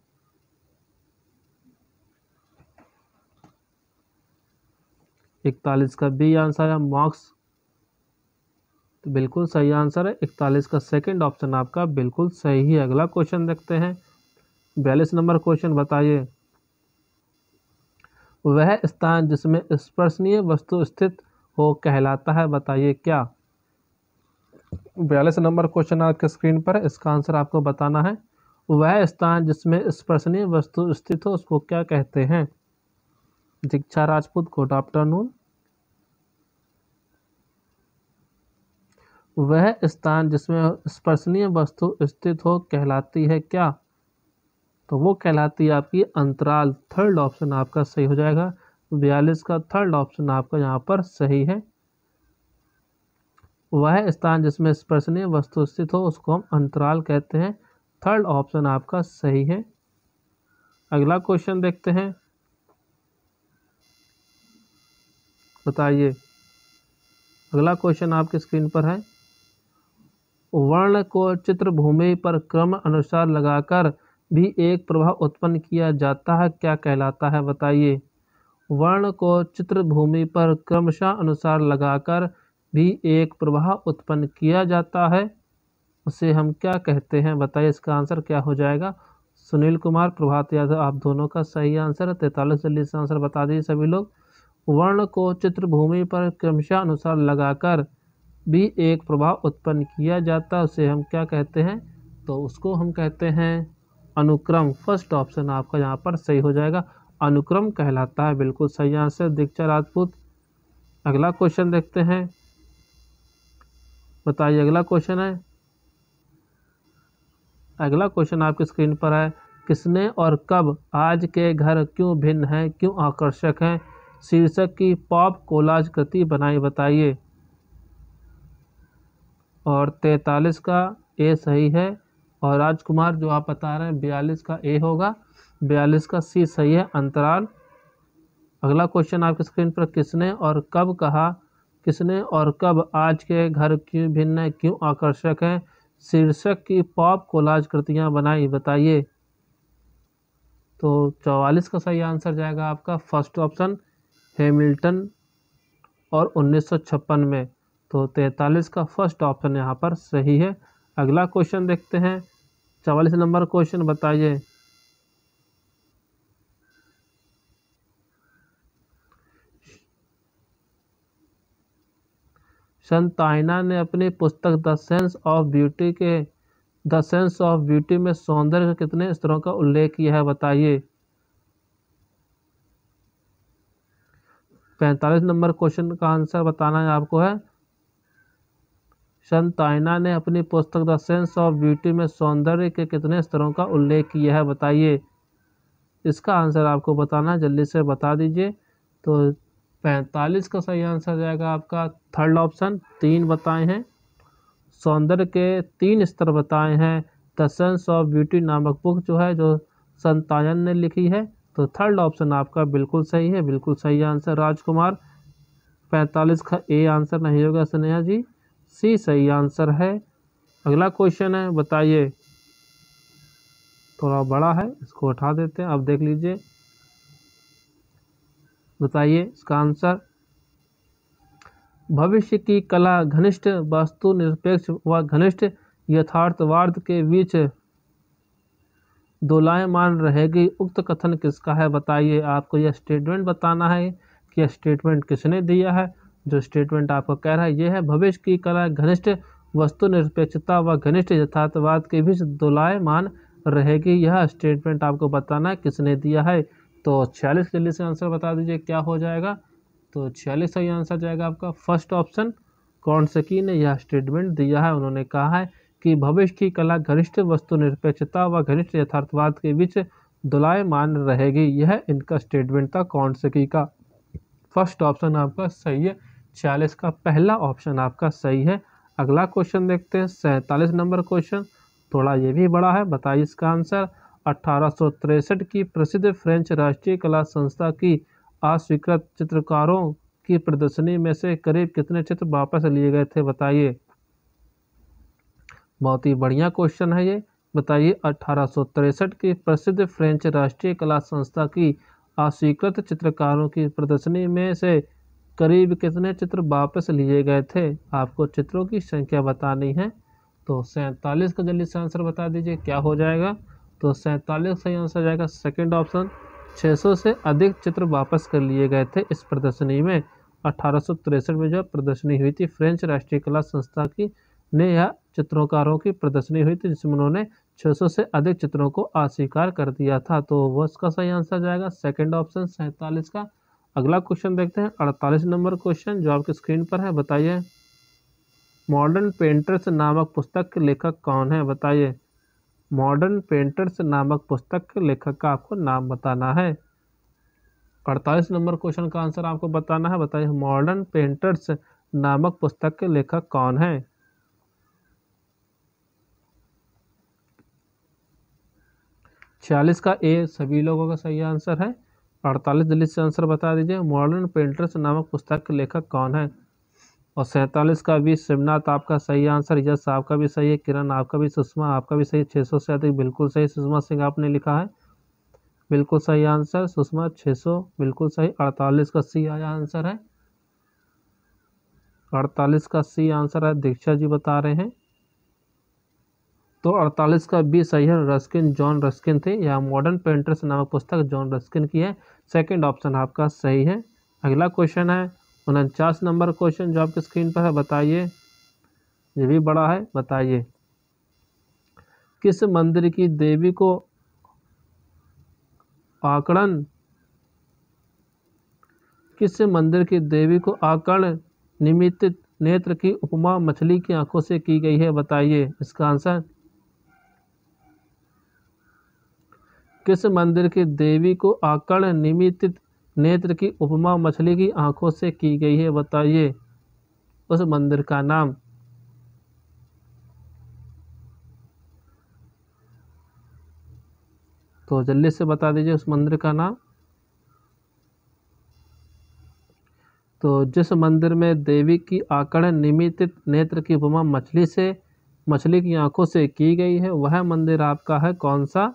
इकतालीस का बी आंसर है मार्क्स तो बिल्कुल सही आंसर है इकतालीस का सेकंड ऑप्शन आपका बिल्कुल सही है अगला क्वेश्चन देखते हैं बयालीस नंबर क्वेश्चन बताइए वह स्थान जिसमें स्पर्शनीय वस्तु स्थित हो कहलाता है बताइए क्या बयालीस नंबर क्वेश्चन आपके स्क्रीन पर है इसका आंसर आपको बताना है वह स्थान जिसमें स्पर्शनीय वस्तु स्थित हो उसको क्या कहते हैं दीक्षा राजपूत गुड आफ्टरनून वह स्थान जिसमें स्पर्शनीय वस्तु स्थित हो कहलाती है क्या तो वो कहलाती है आपकी अंतराल थर्ड ऑप्शन आपका सही हो जाएगा बयालीस का थर्ड ऑप्शन आपका यहाँ पर सही है वह स्थान जिसमें स्पर्शनीय वस्तु स्थित हो उसको हम अंतराल कहते हैं थर्ड ऑप्शन आपका सही है अगला क्वेश्चन देखते हैं बताइए अगला क्वेश्चन आपके स्क्रीन पर है वर्ण को चित्र भूमि पर क्रम अनुसार लगाकर भी एक प्रभाव उत्पन्न किया जाता है क्या कहलाता है बताइए वर्ण को चित्र भूमि पर क्रमशः अनुसार लगाकर भी एक प्रभाव उत्पन्न किया जाता है उसे हम क्या कहते हैं बताइए इसका आंसर क्या हो जाएगा सुनील कुमार प्रभात यादव आप दोनों का सही आंसर है तैतालीस जल्दी से आंसर बता दीजिए सभी लोग वर्ण को चित्र भूमि पर क्रमशः अनुसार लगाकर भी एक प्रभाव उत्पन्न किया जाता है उसे हम क्या कहते हैं तो उसको हम कहते हैं अनुक्रम फर्स्ट ऑप्शन आपका यहाँ पर सही हो जाएगा अनुक्रम कहलाता है बिल्कुल सही आंसर दीक्षा राजपूत अगला क्वेश्चन देखते हैं बताइए अगला क्वेश्चन है अगला क्वेश्चन आपकी स्क्रीन पर है किसने और कब आज के घर क्यों भिन्न हैं क्यों आकर्षक हैं शीर्षक की पॉप कोलाज कृति बनाई बताइए और तैतालीस का ए सही है और राजकुमार जो आप बता रहे हैं बयालीस का ए होगा बयालीस का सी सही है अंतराल अगला क्वेश्चन आपकी स्क्रीन पर किसने और कब कहा किसने और कब आज के घर क्यों भिन्न क्यों आकर्षक है शीर्षक की पॉप कोलाज कृतियाँ बनाई बताइए तो चौवालीस का सही आंसर जाएगा आपका फर्स्ट ऑप्शन हेमिल्टन और 1956 में तो 43 का फर्स्ट ऑप्शन यहाँ पर सही है अगला क्वेश्चन देखते हैं चवालीस नंबर क्वेश्चन बताइए संताइना ने अपनी पुस्तक द सेंस ऑफ ब्यूटी के द सेंस ऑफ ब्यूटी में सौंदर्य कितने स्तरों का उल्लेख किया है बताइए पैंतालीस नंबर क्वेश्चन का आंसर बताना है आपको है संताइना ने अपनी पुस्तक द सेंस ऑफ ब्यूटी में सौंदर्य के कितने स्तरों का उल्लेख किया है बताइए इसका आंसर आपको बताना है जल्दी से बता दीजिए तो पैंतालीस का सही आंसर जाएगा आपका थर्ड ऑप्शन तीन बताए हैं सौंदर्य के तीन स्तर बताए हैं द सेंस ऑफ ब्यूटी नामक बुक जो है जो संतायन ने लिखी है तो थर्ड ऑप्शन आपका बिल्कुल सही है बिल्कुल सही आंसर राजकुमार पैंतालीस का ए आंसर नहीं होगा स्नेहा जी सी सही आंसर है अगला क्वेश्चन है बताइए थोड़ा बड़ा है इसको उठा देते हैं आप देख लीजिए बताइए इसका आंसर भविष्य की कला घनिष्ठ वास्तु निरपेक्ष व घनिष्ठ यथार्थवाद के बीच दोलायमान रहेगी उक्त कथन किसका है बताइए आपको यह स्टेटमेंट बताना है कि यह स्टेटमेंट किसने दिया है जो स्टेटमेंट आपको कह रहा है यह है भविष्य की कला घनिष्ठ वस्तु निरपेक्षता व घनिष्ठ यथार्थवाद के बीच दोलायमान रहेगी यह स्टेटमेंट आपको बताना है किसने दिया है तो छियालीस के लिए से आंसर बता दीजिए क्या हो जाएगा तो छियालीस का ये आंसर जाएगा आपका फर्स्ट ऑप्शन कौन से की ने यह स्टेटमेंट दिया है उन्होंने कहा है कि भविष्य की कला घनिष्ठ वस्तु निरपेक्षता व घनिष्ठ यथार्थवाद के बीच दुलायमान रहेगी यह इनका स्टेटमेंट था कौन कौनसकी का फर्स्ट ऑप्शन आपका सही है छियालीस का पहला ऑप्शन आपका सही है अगला क्वेश्चन देखते हैं सैंतालीस नंबर क्वेश्चन थोड़ा ये भी बड़ा है बताइए इसका आंसर अठारह की प्रसिद्ध फ्रेंच राष्ट्रीय कला संस्था की अस्वीकृत चित्रकारों की प्रदर्शनी में से करीब कितने चित्र वापस लिए गए थे बताइए बहुत ही बढ़िया क्वेश्चन है ये बताइए अठारह की प्रसिद्ध फ्रेंच राष्ट्रीय कला संस्था की अस्वीकृत चित्रकारों की प्रदर्शनी में से करीब कितने चित्र वापस लिए गए थे आपको चित्रों की संख्या बतानी है तो सैंतालीस का जल्दी से आंसर बता दीजिए क्या हो जाएगा तो सैंतालीस सही आंसर जाएगा सेकंड ऑप्शन 600 से अधिक चित्र वापस कर लिए गए थे इस प्रदर्शनी में अठारह में जो प्रदर्शनी हुई थी फ्रेंच राष्ट्रीय कला संस्था की ने यह चित्रोकारों की प्रदर्शनी हुई थी जिसमें उन्होंने 600 से अधिक चित्रों को अस्वीकार कर दिया था तो वह इसका सही आंसर जाएगा सेकंड ऑप्शन सैंतालीस का अगला क्वेश्चन देखते हैं अड़तालीस नंबर क्वेश्चन जो आपकी स्क्रीन पर है बताइए मॉडर्न पेंटर्स नामक पुस्तक के लेखक कौन है बताइए मॉडर्न पेंटर्स नामक पुस्तक के लेखक का आपको नाम बताना है अड़तालीस नंबर क्वेश्चन का आंसर आपको बताना है बताइए मॉडर्न पेंटर्स नामक पुस्तक के लेखक कौन है छियालीस का ए सभी लोगों का सही आंसर है अड़तालीस दिल्ली से आंसर बता दीजिए मॉडर्न पेंटर्स नामक पुस्तक के लेखक कौन है और सैंतालीस का भी शिवनाथ आपका सही आंसर यश आपका भी सही है किरण आपका भी सुषमा आपका भी सही छः सौ से अधिक बिल्कुल सही सुषमा सिंह आपने लिखा है बिल्कुल सही आंसर सुषमा छः सौ बिल्कुल सही अड़तालीस का सी आंसर है अड़तालीस का सी आंसर है दीक्षा जी बता रहे हैं तो 48 का बी सही है रस्किन जॉन रस्किन थे यह मॉडर्न पेंटर्स नामक पुस्तक जॉन रस्किन की है सेकंड ऑप्शन आपका सही है अगला क्वेश्चन है उनचास नंबर क्वेश्चन जो आपकी स्क्रीन पर है बताइए ये भी बड़ा है बताइए किस मंदिर की देवी को आकड़न किस मंदिर की देवी को आकर्ण निमित्त नेत्र की उपमा मछली की आंखों से की गई है बताइए इसका आंसर किस मंदिर की देवी को आकर्ण निमित्त नेत्र की उपमा मछली की आंखों से की गई है बताइए उस मंदिर का नाम तो जल्दी से बता दीजिए उस मंदिर का नाम तो जिस मंदिर में देवी की आकर्ण निमित्त नेत्र की उपमा मछली से मछली की आंखों से की गई है वह मंदिर आपका है कौन सा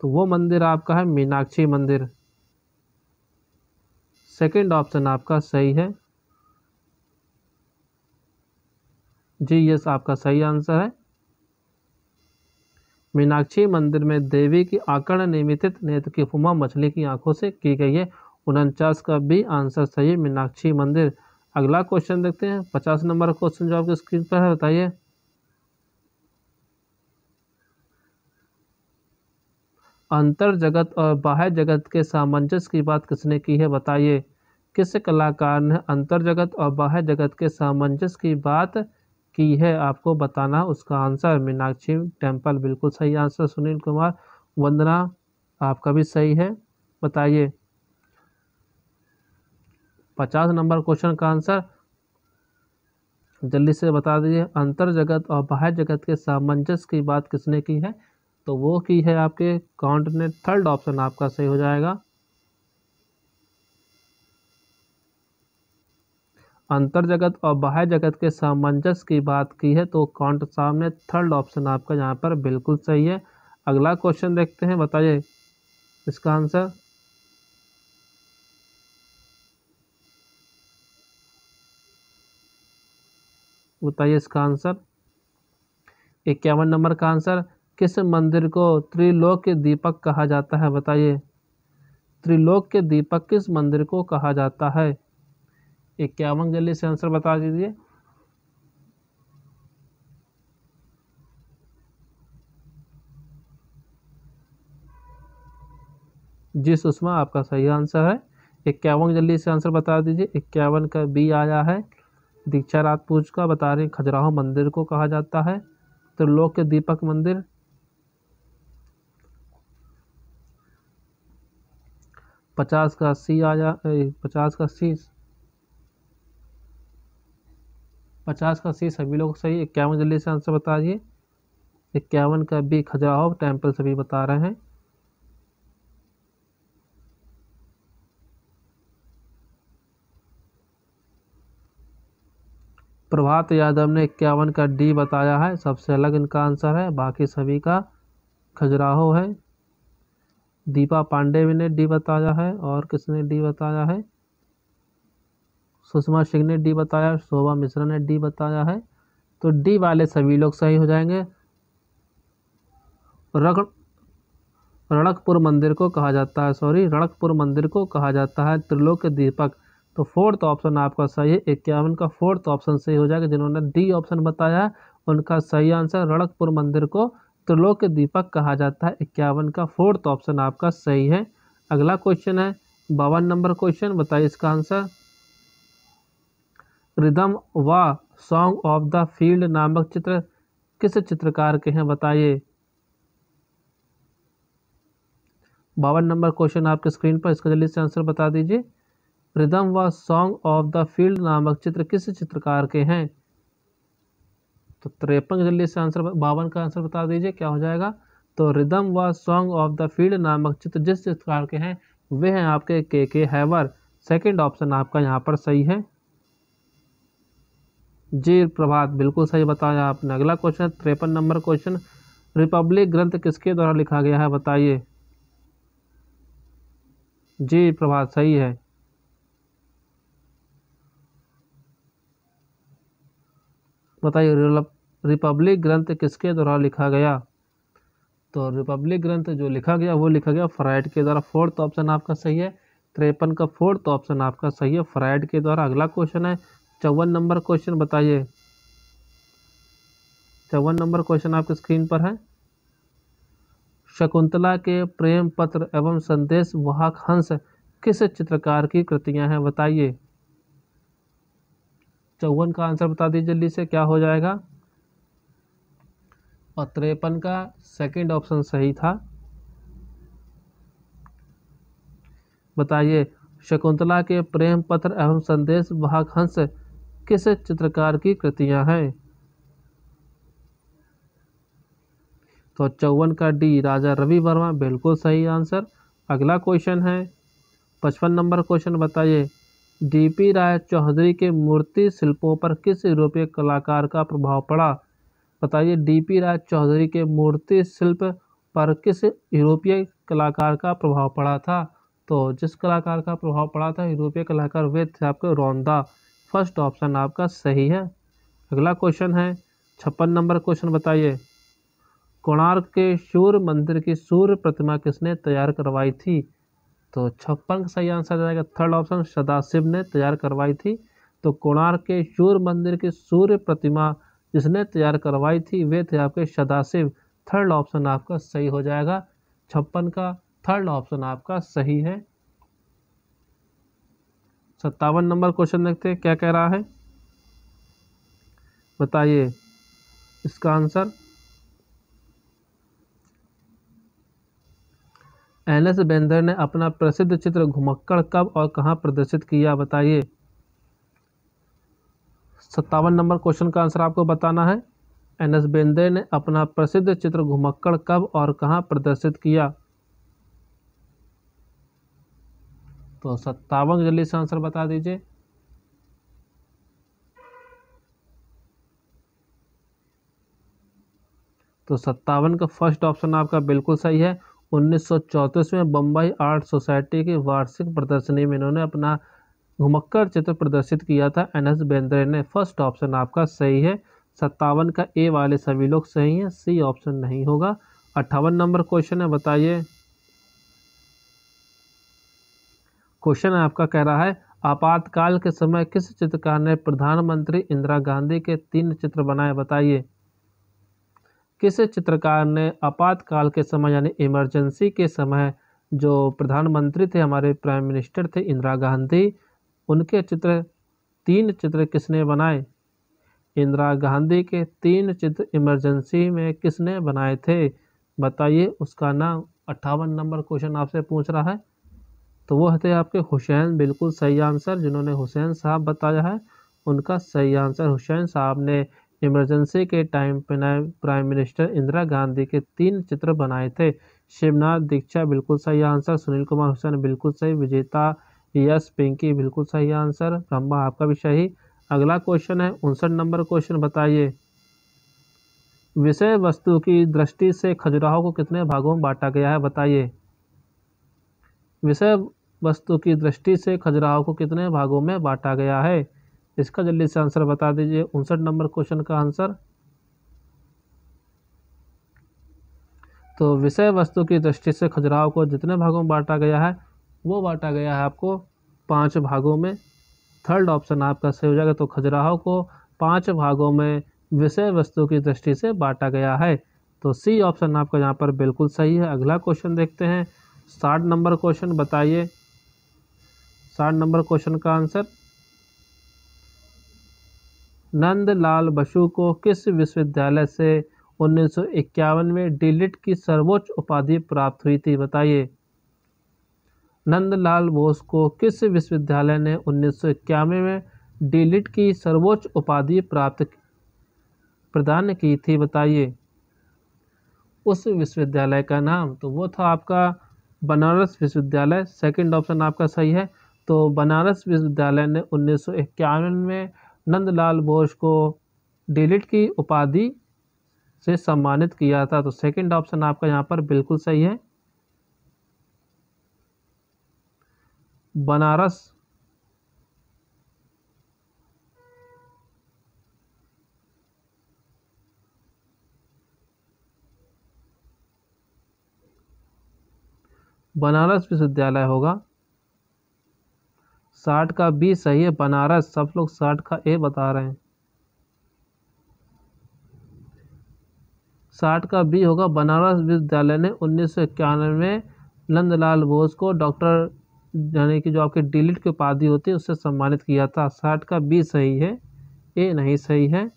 तो वो मंदिर आपका है मीनाक्षी मंदिर सेकंड ऑप्शन आपका सही है जी यस आपका सही आंसर है मीनाक्षी मंदिर में देवी की आकर्ण निमित्त नेत्र की फुमा मछली की आंखों से की गई है उनचास का भी आंसर सही है मीनाक्षी मंदिर अगला क्वेश्चन देखते हैं पचास नंबर क्वेश्चन जो आपके स्क्रीन पर है बताइए अंतर जगत और बाह्य जगत के सामंजस्य की बात किसने की है बताइए किस कलाकार ने अंतर जगत और बाह्य जगत के सामंजस्य की बात की है आपको बताना उसका आंसर मीनाक्षी टेम्पल बिल्कुल सही आंसर सुनील कुमार वंदना आपका भी सही है बताइए पचास नंबर क्वेश्चन का आंसर जल्दी से बता दीजिए अंतर जगत और बाह्य जगत के सामंजस्य की बात किसने की है तो वो की है आपके कॉन्टिनेंट थर्ड ऑप्शन आपका सही हो जाएगा अंतर जगत और बाह्य जगत के सामंजस्य की बात की है तो कॉन्ट सामने थर्ड ऑप्शन आपका यहाँ पर बिल्कुल सही है अगला क्वेश्चन देखते हैं बताइए इसका आंसर बताइए इसका आंसर इक्यावन नंबर का आंसर किस मंदिर को त्रिलोक के दीपक कहा जाता है बताइए त्रिलोक के दीपक किस मंदिर को कहा जाता है इक्यावन जल्दी से आंसर बता दीजिए जी सुषमा आपका सही आंसर है इक्यावन जल्दी से आंसर बता दीजिए इक्यावन का बी आया है दीक्षा रात पूज का बता रहे खजुराहो मंदिर को कहा जाता है त्रिलोक के दीपक मंदिर पचास का अस्सी आ जा पचास का अस्सी पचास का अस्सी सभी लोग सही इक्यावन जल्दी से आंसर बता दिए इक्यावन का बी खजुराहो टेम्पल सभी बता रहे हैं प्रभात यादव ने इक्यावन का डी बताया है सबसे अलग इनका आंसर है बाकी सभी का खजुराहो है दीपा पांडेव ने डी बताया है और किसने डी बताया है सुषमा सिंह ने डी बताया शोभा मिश्रा ने डी बताया है तो डी वाले सभी लोग सही हो जाएंगे रख रणकपुर मंदिर को कहा जाता है सॉरी रणकपुर मंदिर को कहा जाता है त्रिलोक दीपक तो फोर्थ ऑप्शन आपका सही है इक्यावन का फोर्थ ऑप्शन सही हो जाएगा जिन्होंने डी ऑप्शन बताया है उनका सही आंसर रणकपुर मंदिर को त्रिलोक दीपक कहा जाता है इक्यावन का फोर्थ ऑप्शन आपका सही है अगला क्वेश्चन है बावन नंबर क्वेश्चन बताइए इसका आंसर रिदम व सॉन्ग ऑफ द फील्ड नामक चित्र किस चित्रकार के हैं बताइए बावन नंबर क्वेश्चन आपके स्क्रीन पर इसका जल्दी से आंसर बता दीजिए रिदम व सॉन्ग ऑफ द फील्ड नामक चित्र किस चित्रकार के हैं तो त्रेपन जल्दी से आंसर बावन का आंसर बता दीजिए क्या हो जाएगा तो रिदम व सॉन्ग ऑफ द फील्ड नामक चित्र जिस चित्रकार के हैं वे हैं आपके के के हैवर सेकेंड ऑप्शन आपका यहाँ पर सही है जी प्रभात बिल्कुल सही बताया आपने अगला क्वेश्चन त्रेपन नंबर क्वेश्चन रिपब्लिक ग्रंथ किसके द्वारा लिखा गया है बताइए जी प्रभात सही है बताइए रिपब्लिक ग्रंथ किसके द्वारा लिखा गया तो रिपब्लिक ग्रंथ जो लिखा गया वो लिखा गया फ्राइड के द्वारा फोर्थ ऑप्शन आपका सही है त्रेपन का फोर्थ ऑप्शन आपका सही है फ्राइड के द्वारा अगला क्वेश्चन है चौवन नंबर क्वेश्चन बताइए चौवन नंबर क्वेश्चन आपके स्क्रीन पर है शकुंतला के प्रेम पत्र एवं संदेश वाहक हंस किस चित्रकार की कृतियां हैं बताइए चौवन का आंसर बता दीजिए जल्दी से क्या हो जाएगा और त्रेपन का सेकंड ऑप्शन सही था बताइए शकुंतला के प्रेम पत्र एवं संदेश भाग हंस किस चित्रकार की कृतियां हैं तो चौवन का डी राजा रवि वर्मा बिल्कुल सही आंसर अगला क्वेश्चन है पचपन नंबर क्वेश्चन बताइए डीपी राय चौधरी के मूर्ति शिल्पों पर किस यूरोपीय कलाकार का प्रभाव पड़ा बताइए डीपी राज चौधरी के मूर्ति शिल्प पर किस यूरोपीय कलाकार का प्रभाव पड़ा था तो जिस कलाकार का प्रभाव पड़ा था यूरोपीय कलाकार वे थे आपके रौंदा फर्स्ट ऑप्शन आपका सही है अगला क्वेश्चन है छप्पन नंबर क्वेश्चन बताइए कोणार्क के सूर्य मंदिर की सूर्य प्रतिमा किसने तैयार करवाई थी तो छप्पन का सही आंसर जाएगा थर्ड ऑप्शन सदाशिव ने तैयार करवाई थी तो कोणार्क के सूर्य मंदिर की सूर्य प्रतिमा जिसने तैयार करवाई थी वे थे आपके सदाशिव थर्ड ऑप्शन आपका सही हो जाएगा छप्पन का थर्ड ऑप्शन आपका सही है सत्तावन नंबर क्वेश्चन देखते हैं क्या कह रहा है बताइए इसका आंसर एन एस बेंदर ने अपना प्रसिद्ध चित्र घुमक्कड़ कब और कहाँ प्रदर्शित किया बताइए सत्तावन नंबर क्वेश्चन का आंसर आपको बताना है एन एस बेंद्रे ने अपना प्रसिद्ध चित्र घुमक्कड़ कब और कहाँ प्रदर्शित किया तो सत्तावन जल्दी से आंसर बता दीजिए तो सत्तावन का फर्स्ट ऑप्शन आपका बिल्कुल सही है उन्नीस में बम्बई आर्ट सोसाइटी की वार्षिक प्रदर्शनी में इन्होंने अपना घुमक्कर चित्र प्रदर्शित किया था एन एस बेंद्रे ने फर्स्ट ऑप्शन आपका सही है सत्तावन का ए वाले सभी लोग सही हैं सी ऑप्शन नहीं होगा अट्ठावन नंबर क्वेश्चन है बताइए क्वेश्चन आपका कह रहा है आपातकाल के समय किस चित्रकार ने प्रधानमंत्री इंदिरा गांधी के तीन चित्र बनाए बताइए किस चित्रकार ने आपातकाल के समय यानी इमरजेंसी के समय जो प्रधानमंत्री थे हमारे प्राइम मिनिस्टर थे इंदिरा गांधी उनके चित्र तीन चित्र किसने बनाए इंदिरा गांधी के तीन चित्र इमरजेंसी में किसने बनाए थे बताइए उसका नाम अट्ठावन नंबर क्वेश्चन आपसे पूछ रहा है तो वो थे आपके हुसैन बिल्कुल सही आंसर जिन्होंने हुसैन साहब बताया है उनका सही आंसर हुसैन साहब ने इमरजेंसी के टाइम पर प्राइम मिनिस्टर इंदिरा गांधी के तीन चित्र बनाए थे शिवनाथ दीक्षा बिल्कुल सही आंसर सुनील कुमार हुसैन बिल्कुल सही विजेता यस पिंकी बिल्कुल सही आंसर ब्रह्मा आपका भी सही अगला क्वेश्चन है उनसठ नंबर क्वेश्चन बताइए विषय वस्तु की दृष्टि से खजुराहो को कितने भागों में बांटा गया है बताइए विषय वस्तु की दृष्टि से खजुराहो को कितने भागों में बांटा गया है इसका जल्दी से आंसर बता दीजिए उनसठ नंबर क्वेश्चन का आंसर तो विषय वस्तु की दृष्टि से खजुराहो को जितने भागों में बांटा गया है वो बांटा गया है आपको पांच भागों में थर्ड ऑप्शन आपका सही हो जाएगा तो खजुराहो को पांच भागों में विषय वस्तु की दृष्टि से बांटा गया है तो सी ऑप्शन आपका यहाँ पर बिल्कुल सही है अगला क्वेश्चन देखते हैं साठ नंबर क्वेश्चन बताइए साठ नंबर क्वेश्चन का आंसर नंदलाल बसु को किस विश्वविद्यालय से उन्नीस सौ में डिलिट की सर्वोच्च उपाधि प्राप्त हुई थी बताइए नंदलाल बोस को किस विश्वविद्यालय ने उन्नीस में डीलिट की सर्वोच्च उपाधि प्राप्त प्रदान की थी बताइए उस विश्वविद्यालय का नाम तो वो था आपका बनारस विश्वविद्यालय सेकंड ऑप्शन आपका सही है तो बनारस विश्वविद्यालय ने उन्नीस में नंदलाल बोस को डीलिट की उपाधि से सम्मानित किया था तो सेकंड ऑप्शन आपका यहाँ पर बिल्कुल सही है बनारस बनारस विश्वविद्यालय होगा साठ का बी सही है बनारस सब लोग साठ का ए बता रहे हैं साठ का बी होगा बनारस विश्वविद्यालय ने उन्नीस सौ इक्यानवे नंदलाल बोस को डॉक्टर यानी कि जो आपके डिलीट के उपाधि होती है उससे सम्मानित किया था साठ का बी सही है ए नहीं सही है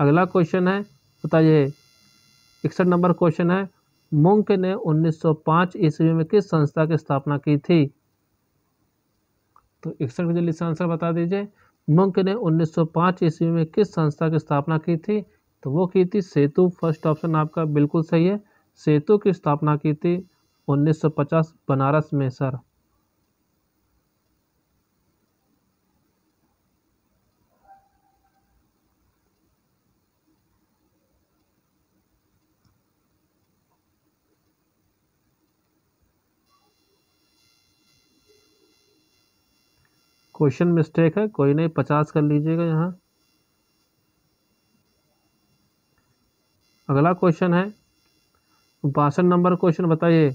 अगला क्वेश्चन है बताइए इकसठ नंबर क्वेश्चन है मुंक ने 1905 ईस्वी में किस संस्था की स्थापना की थी तो इकसठ का जल्दी से आंसर बता दीजिए मुंक ने 1905 ईस्वी में किस संस्था की स्थापना की थी तो वो की थी सेतु फर्स्ट ऑप्शन आपका बिल्कुल सही है सेतु की स्थापना की थी 1950 बनारस में सर क्वेश्चन मिस्टेक है कोई नहीं पचास कर लीजिएगा यहाँ अगला क्वेश्चन है बासठ नंबर क्वेश्चन बताइए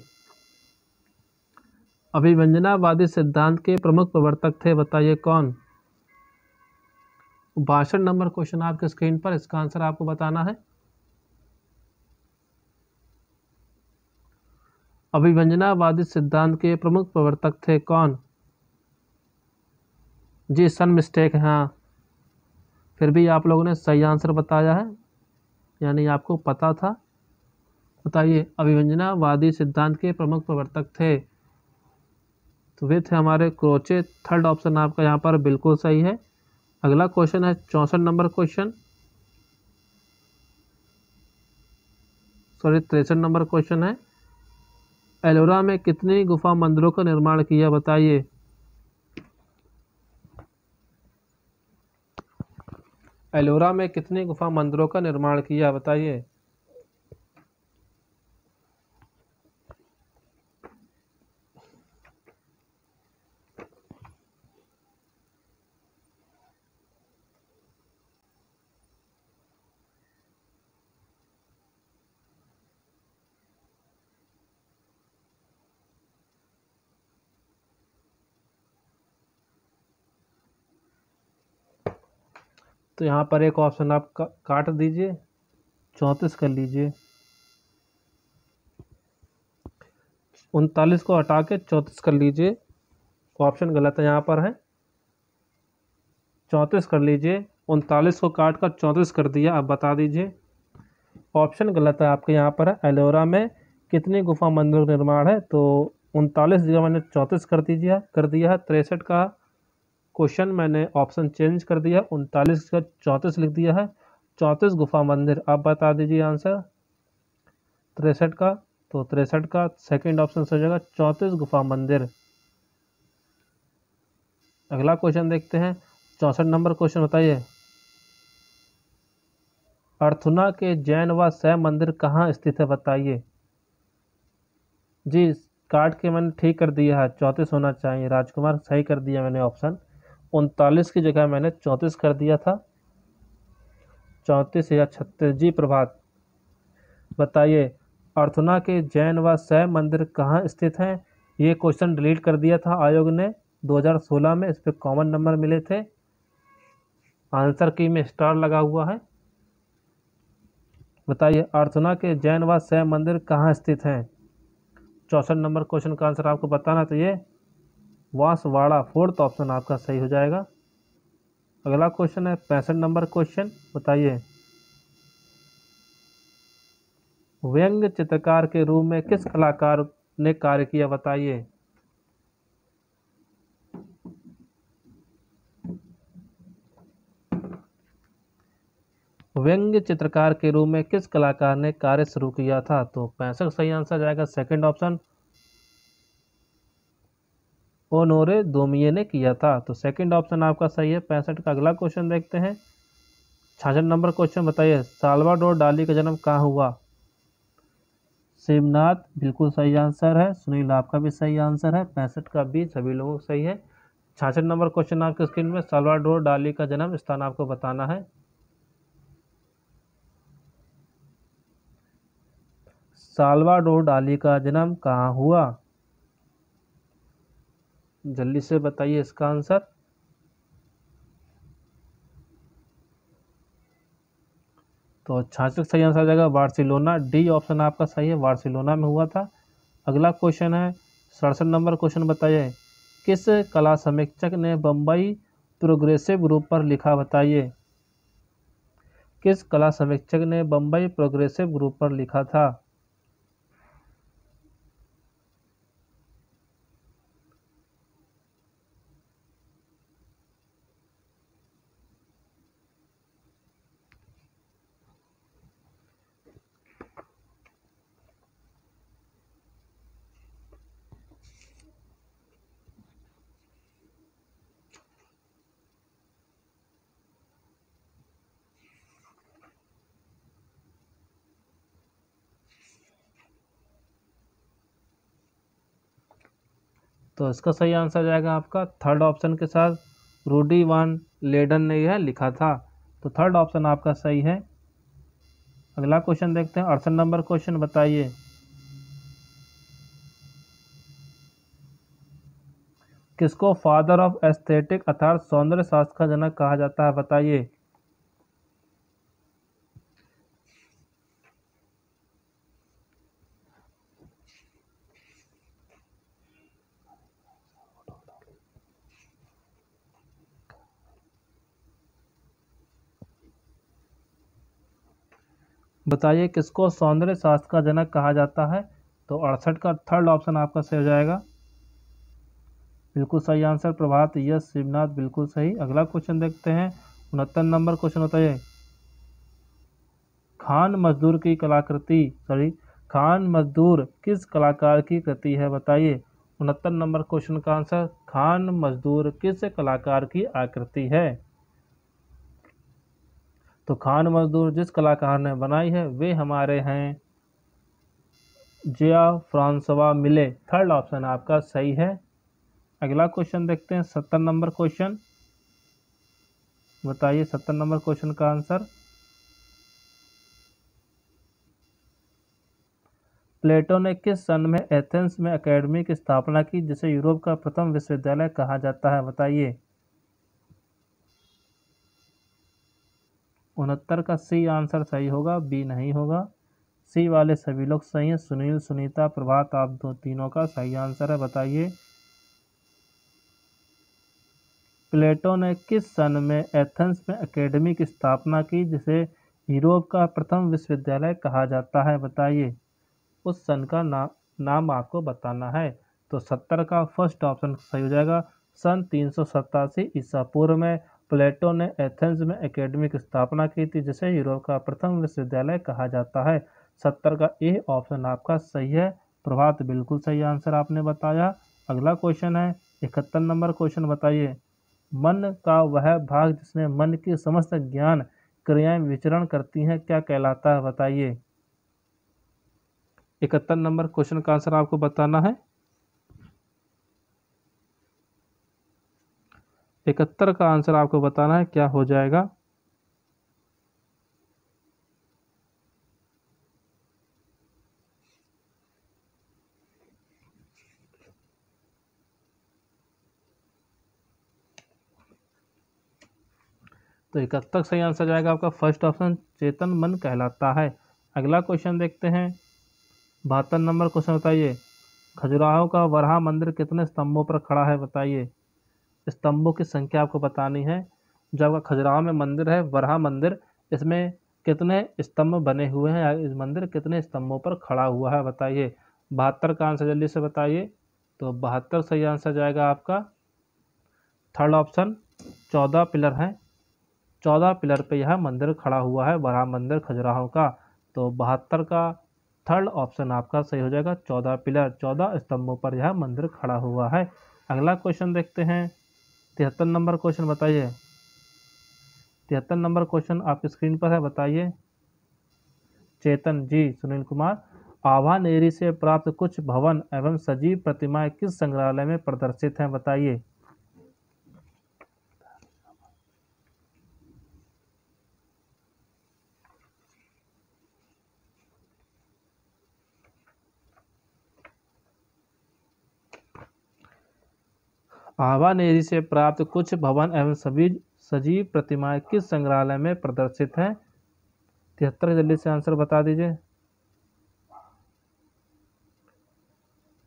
अभिव्यंजनावादी सिद्धांत के प्रमुख प्रवर्तक थे बताइए कौन बासठ नंबर क्वेश्चन आपके स्क्रीन पर इसका आंसर आपको बताना है अभिव्यंजनावादी सिद्धांत के प्रमुख प्रवर्तक थे कौन जी सन मिस्टेक है हाँ फिर भी आप लोगों ने सही आंसर बताया है यानी आपको पता था बताइए अभिव्यंजनावादी सिद्धांत के प्रमुख प्रवर्तक थे तो वे थे हमारे क्रोचे थर्ड ऑप्शन आपका यहाँ पर बिल्कुल सही है अगला क्वेश्चन है चौंसठ नंबर क्वेश्चन सॉरी तिरसठ नंबर क्वेश्चन है एलोरा में कितनी गुफा मंदिरों का निर्माण किया बताइए एलोरा में कितने गुफा मंदिरों का निर्माण किया बताइए तो यहाँ पर एक ऑप्शन आप का, काट दीजिए चौंतीस कर लीजिए उनतालीस को हटा के चौंतीस कर लीजिए ऑप्शन गलत है यहाँ पर है चौंतीस कर लीजिए उनतालीस को काट कर चौंतीस कर दिया आप बता दीजिए ऑप्शन गलत है आपके यहाँ पर है एलोरा में कितनी गुफा मंदिर निर्माण है तो उनतालीस जगह मैंने चौंतीस कर दीजिए कर दिया है तिरसठ का क्वेश्चन मैंने ऑप्शन चेंज कर दिया उनतालीस का चौंतीस लिख दिया है चौंतीस गुफा मंदिर आप बता दीजिए आंसर तिरसठ का तो तिरसठ का सेकंड ऑप्शन हो जाएगा चौंतीस गुफा मंदिर अगला क्वेश्चन देखते हैं चौंसठ नंबर क्वेश्चन बताइए अर्थुना के जैन व सह मंदिर कहाँ स्थित है बताइए जी काट के मैंने ठीक कर दिया है चौंतीस होना चाहिए राजकुमार सही कर दिया मैंने ऑप्शन उनतालीस की जगह मैंने चौंतीस कर दिया था चौंतीस या छत्तीस जी प्रभात बताइए अर्थुना के जैन व सह मंदिर कहाँ स्थित हैं ये क्वेश्चन डिलीट कर दिया था आयोग ने 2016 में इस पर कॉमन नंबर मिले थे आंसर की में स्टार लगा हुआ है बताइए अर्थुना के जैन व सह मंदिर कहाँ स्थित हैं चौंसठ नंबर क्वेश्चन का आंसर आपको बताना चाहिए तो वासवाड़ा फोर्थ ऑप्शन आपका सही हो जाएगा अगला क्वेश्चन है पैंसठ नंबर क्वेश्चन बताइए व्यंग्य चित्रकार के रूप में किस कलाकार ने कार्य किया बताइए व्यंग्य चित्रकार के रूप में किस कलाकार ने कार्य शुरू किया था तो पैंसठ सही आंसर जाएगा सेकंड ऑप्शन ओनोरे दोमिये ने किया था तो सेकंड ऑप्शन आपका सही है पैंसठ का अगला क्वेश्चन देखते हैं छाछठ नंबर क्वेश्चन बताइए सालवाडोर डाली का जन्म कहाँ हुआ शिवनाथ बिल्कुल सही आंसर है सुनील आपका भी सही आंसर है पैंसठ का भी सभी लोगों को सही है छाछठ नंबर क्वेश्चन आपके स्क्रीन में साल्वाडोर डाली का जन्म स्थान आपको बताना है साल्वाडोर डाली का जन्म कहाँ हुआ जल्दी से बताइए इसका आंसर तो छाछक अच्छा, सही आंसर आ जाएगा बार्सिलोना डी ऑप्शन आपका सही है बार्सिलोना में हुआ था अगला क्वेश्चन है सड़सठ नंबर क्वेश्चन बताइए किस कला समीक्षक ने बम्बई प्रोग्रेसिव ग्रुप पर लिखा बताइए किस कला समीक्षक ने बम्बई प्रोग्रेसिव ग्रुप पर लिखा था तो इसका सही आंसर जाएगा आपका थर्ड ऑप्शन के साथ रूडी वन लेडन ने यह लिखा था तो थर्ड ऑप्शन आपका सही है अगला क्वेश्चन देखते हैं अड़सठ नंबर क्वेश्चन बताइए किसको फादर ऑफ एस्थेटिक अर्थात सौंदर्य शास्त्र का जनक कहा जाता है बताइए बताइए किसको सौंदर्य शास्त्र का जनक कहा जाता है तो अड़सठ का थर्ड ऑप्शन आपका सही हो जाएगा बिल्कुल सही आंसर प्रभात यस शिवनाथ बिल्कुल सही अगला क्वेश्चन देखते हैं उनहत्तर नंबर क्वेश्चन होता है खान मजदूर की कलाकृति सॉरी खान मजदूर किस कलाकार की कृति है बताइए उनहत्तर नंबर क्वेश्चन का आंसर खान मजदूर किस कलाकार की आकृति है तो खान मजदूर जिस कलाकार ने बनाई है वे हमारे हैं Jean François Millet third option आपका सही है अगला क्वेश्चन देखते हैं सत्तर नंबर क्वेश्चन बताइए सत्तर नंबर क्वेश्चन का आंसर प्लेटो ने किस सन में एथेंस में एकेडमी की स्थापना की जिसे यूरोप का प्रथम विश्वविद्यालय कहा जाता है बताइए उनहत्तर का सी आंसर सही होगा बी नहीं होगा सी वाले सभी लोग सही हैं सुनील सुनीता प्रभात आप दो तीनों का सही आंसर है बताइए प्लेटो ने किस सन में एथेंस में एकेडमी की स्थापना की जिसे यूरोप का प्रथम विश्वविद्यालय कहा जाता है बताइए उस सन का ना, नाम आपको बताना है तो सत्तर का फर्स्ट ऑप्शन सही हो जाएगा सन तीन सौ सतासी ईसा पूर्व में प्लेटो ने एथेंस में एकेडमी की स्थापना की थी जिसे यूरोप का प्रथम विश्वविद्यालय कहा जाता है सत्तर का ए ऑप्शन आपका सही है प्रभात बिल्कुल सही आंसर आपने बताया अगला क्वेश्चन है इकहत्तर नंबर क्वेश्चन बताइए मन का वह भाग जिसमें मन की समस्त ज्ञान क्रियाएं विचरण करती हैं क्या कहलाता है बताइए इकहत्तर नंबर क्वेश्चन का आंसर आपको बताना है इकहत्तर का आंसर आपको बताना है क्या हो जाएगा तो इकहत्तर सही आंसर जाएगा आपका फर्स्ट ऑप्शन चेतन मन कहलाता है अगला क्वेश्चन देखते हैं बहत्तर नंबर क्वेश्चन बताइए खजुराहो का वरहा मंदिर कितने स्तंभों पर खड़ा है बताइए स्तंभों की संख्या आपको बतानी है जो आपका खजुराहो में मंदिर है वरहा मंदिर इसमें कितने स्तंभ बने हुए हैं इस मंदिर कितने स्तंभों पर खड़ा हुआ है बताइए बहत्तर का आंसर जल्दी से बताइए तो बहत्तर सही आंसर जाएगा आपका थर्ड ऑप्शन चौदह पिलर हैं चौदह पिलर पे यह मंदिर खड़ा हुआ है वरहा मंदिर खजुराहो का तो बहत्तर का थर्ड ऑप्शन आपका सही हो जाएगा चौदह पिलर चौदह स्तंभों पर यह मंदिर खड़ा हुआ है अगला क्वेश्चन देखते हैं तिहत्तर नंबर क्वेश्चन बताइए तिहत्तर नंबर क्वेश्चन आपके स्क्रीन पर है बताइए चेतन जी सुनील कुमार आभा नेरी से प्राप्त कुछ भवन एवं सजीव प्रतिमाएं किस संग्रहालय में प्रदर्शित हैं बताइए नेरी से प्राप्त कुछ भवन एवं सभी सजीव प्रतिमाएं किस संग्रहालय में प्रदर्शित हैं तिहत्तर जल्दी से आंसर बता दीजिए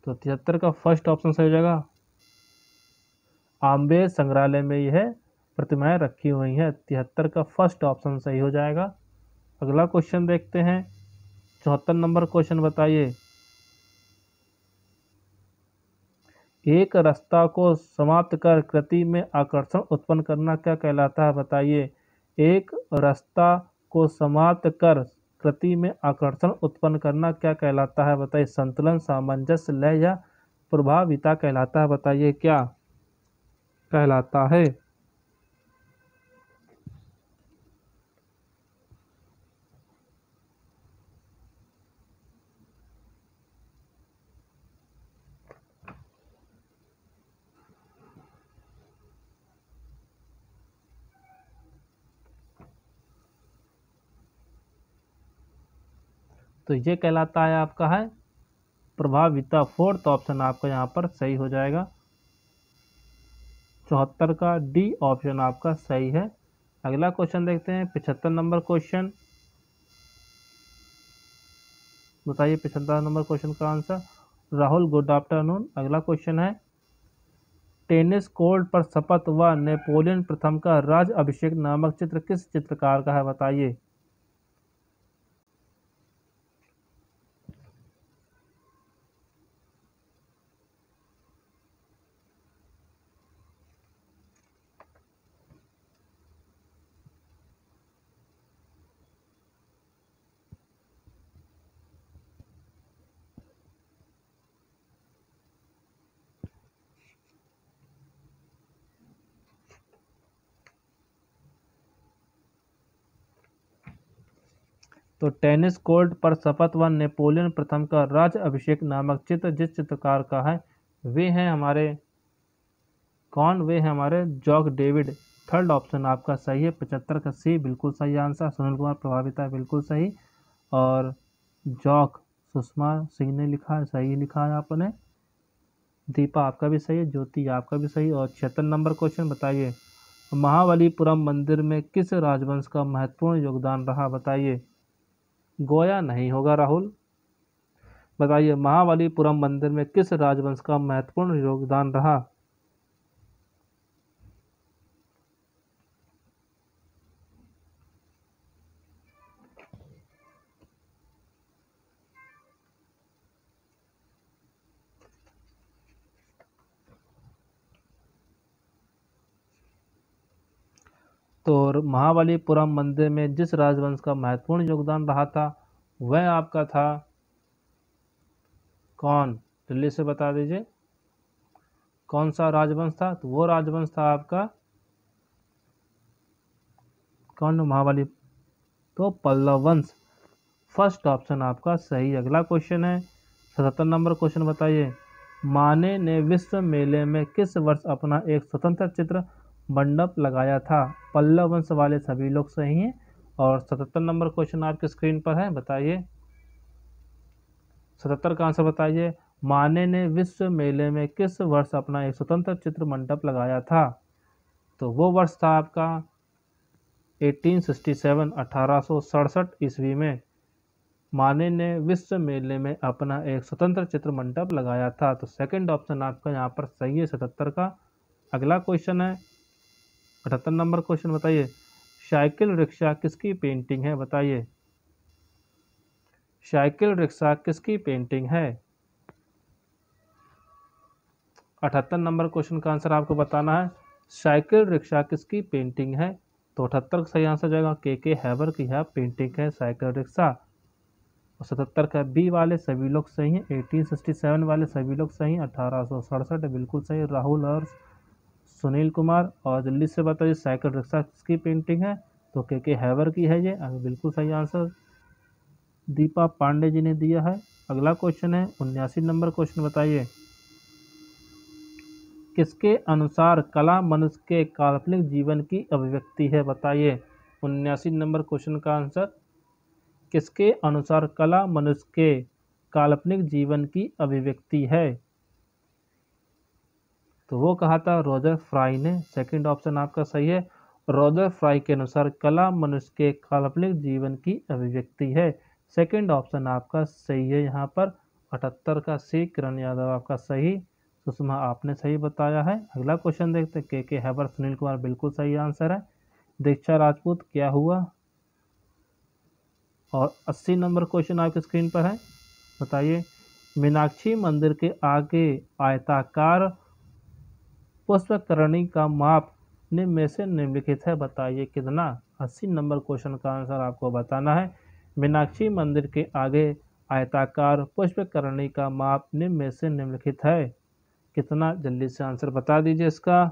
तो तिहत्तर का फर्स्ट ऑप्शन सही हो जाएगा आम्बे संग्रहालय में यह प्रतिमाएं रखी हुई हैं तिहत्तर का फर्स्ट ऑप्शन सही हो जाएगा अगला क्वेश्चन देखते हैं चौहत्तर नंबर क्वेश्चन बताइए एक रास्ता को समाप्त कर कृति में आकर्षण उत्पन्न करना क्या कहलाता है बताइए एक रास्ता को समाप्त कर कृति में आकर्षण उत्पन्न करना क्या कहलाता है बताइए संतुलन सामंजस्य लय या प्रभाविता कहलाता है बताइए क्या कहलाता है तो ये कहलाता है आपका है प्रभाविता फोर्थ ऑप्शन तो आपका यहाँ पर सही हो जाएगा चौहत्तर का डी ऑप्शन आपका सही है अगला क्वेश्चन देखते हैं पिछहत्तर नंबर क्वेश्चन बताइए पिछहत्तर नंबर क्वेश्चन का आंसर राहुल गुड आफ्टरनून अगला क्वेश्चन है टेनिस कोर्ट पर शपथ व नेपोलियन प्रथम का राज अभिषेक नामक चित्र किस चित्रकार का है बताइए तो टेनिस कोर्ट पर शपथ व नेपोलियन प्रथम का राज अभिषेक नामक चित्र जिस चित्रकार का है वे हैं हमारे कौन वे हैं हमारे जॉक डेविड थर्ड ऑप्शन आपका सही है पचहत्तर का सी बिल्कुल सही आंसर सुनील कुमार प्रभावित है बिल्कुल सही और जॉक सुषमा सिंह ने लिखा है सही लिखा है आपने दीपा आपका भी सही है ज्योति आपका भी सही और छिहत्तर नंबर क्वेश्चन बताइए महाबलीपुरम मंदिर में किस राजवंश का महत्वपूर्ण योगदान रहा बताइए गोया नहीं होगा राहुल बताइए महाबलीपुरम मंदिर में किस राजवंश का महत्वपूर्ण योगदान रहा तो महाबलीपुरम मंदिर में जिस राजवंश का महत्वपूर्ण योगदान रहा था वह आपका था कौन दिल्ली से बता दीजिए कौन सा राजवंश था तो वो राजवंश था आपका कौन महाबली तो पल्लव वंश फर्स्ट ऑप्शन आपका सही अगला क्वेश्चन है सतहत्तर नंबर क्वेश्चन बताइए माने ने विश्व मेले में किस वर्ष अपना एक स्वतंत्र चित्र मंडप लगाया था पल्लव वंश वाले सभी लोग सही हैं और सतहत्तर नंबर क्वेश्चन आपके स्क्रीन पर है बताइए सतहत्तर का आंसर बताइए माने ने विश्व मेले में किस वर्ष अपना एक स्वतंत्र चित्र मंडप लगाया था तो वो वर्ष था आपका 1867 1867 ईस्वी में माने ने विश्व मेले में अपना एक स्वतंत्र चित्र मंडप लगाया था तो सेकंड ऑप्शन आपका यहाँ पर सही है सतहत्तर का अगला क्वेश्चन है अठहत्तर नंबर क्वेश्चन बताइए साइकिल रिक्शा किसकी पेंटिंग है बताइए साइकिल रिक्शा किसकी पेंटिंग है अठहत्तर नंबर क्वेश्चन का आंसर आपको बताना है साइकिल रिक्शा किसकी पेंटिंग है तो अठहत्तर का सही आंसर जाएगा के के हैवर की है पेंटिंग है साइकिल रिक्शा और सतहत्तर का बी वाले सभी लोग सही हैं एटीन सिक्सटी सेवन वाले सभी लोग सही हैं अठारह सौ सड़सठ बिल्कुल सही राहुल और सुनील कुमार और दिल्ली से बताइए साइकिल रिक्शा की पेंटिंग है तो के के हैवर की है ये अभी बिल्कुल सही आंसर दीपा पांडे जी ने दिया है अगला क्वेश्चन है उन्यासी नंबर क्वेश्चन बताइए किसके अनुसार कला मनुष्य के काल्पनिक जीवन की अभिव्यक्ति है बताइए उन्यासी नंबर क्वेश्चन का आंसर किसके अनुसार कला मनुष्य के काल्पनिक जीवन की अभिव्यक्ति है तो वो कहा था रोजर फ्राई ने सेकंड ऑप्शन आपका सही है रॉजर फ्राई के अनुसार कला मनुष्य के काल्पनिक जीवन की अभिव्यक्ति है सेकंड ऑप्शन आपका सही है यहाँ पर अठहत्तर का सी किरण यादव आपका सही सुषमा आपने सही बताया है अगला क्वेश्चन देखते के के हैबर सुनील कुमार बिल्कुल सही आंसर है दीक्षा राजपूत क्या हुआ और अस्सी नंबर क्वेश्चन आपके स्क्रीन पर है बताइए मीनाक्षी मंदिर के आगे आयताकार पुष्पकरणी का माप ने में से निम्नलिखित है बताइए कितना अस्सी नंबर क्वेश्चन का आंसर आपको बताना है मीनाक्षी मंदिर के आगे आयताकार पुष्पकरणी का माप निम्न में से निम्नलिखित है कितना जल्दी से आंसर बता दीजिए इसका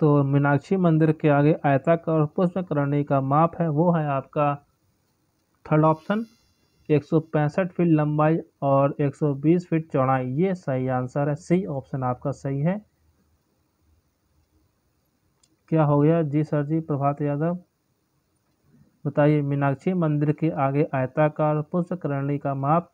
तो मीनाक्षी मंदिर के आगे आयताकार पुष्प करने का माप है वो है आपका थर्ड ऑप्शन 165 फीट लंबाई और 120 फीट चौड़ाई ये सही आंसर है सी ऑप्शन आपका सही है क्या हो गया जी सर जी प्रभात यादव बताइए मीनाक्षी मंदिर के आगे आयताकार पुष्प करणी का माप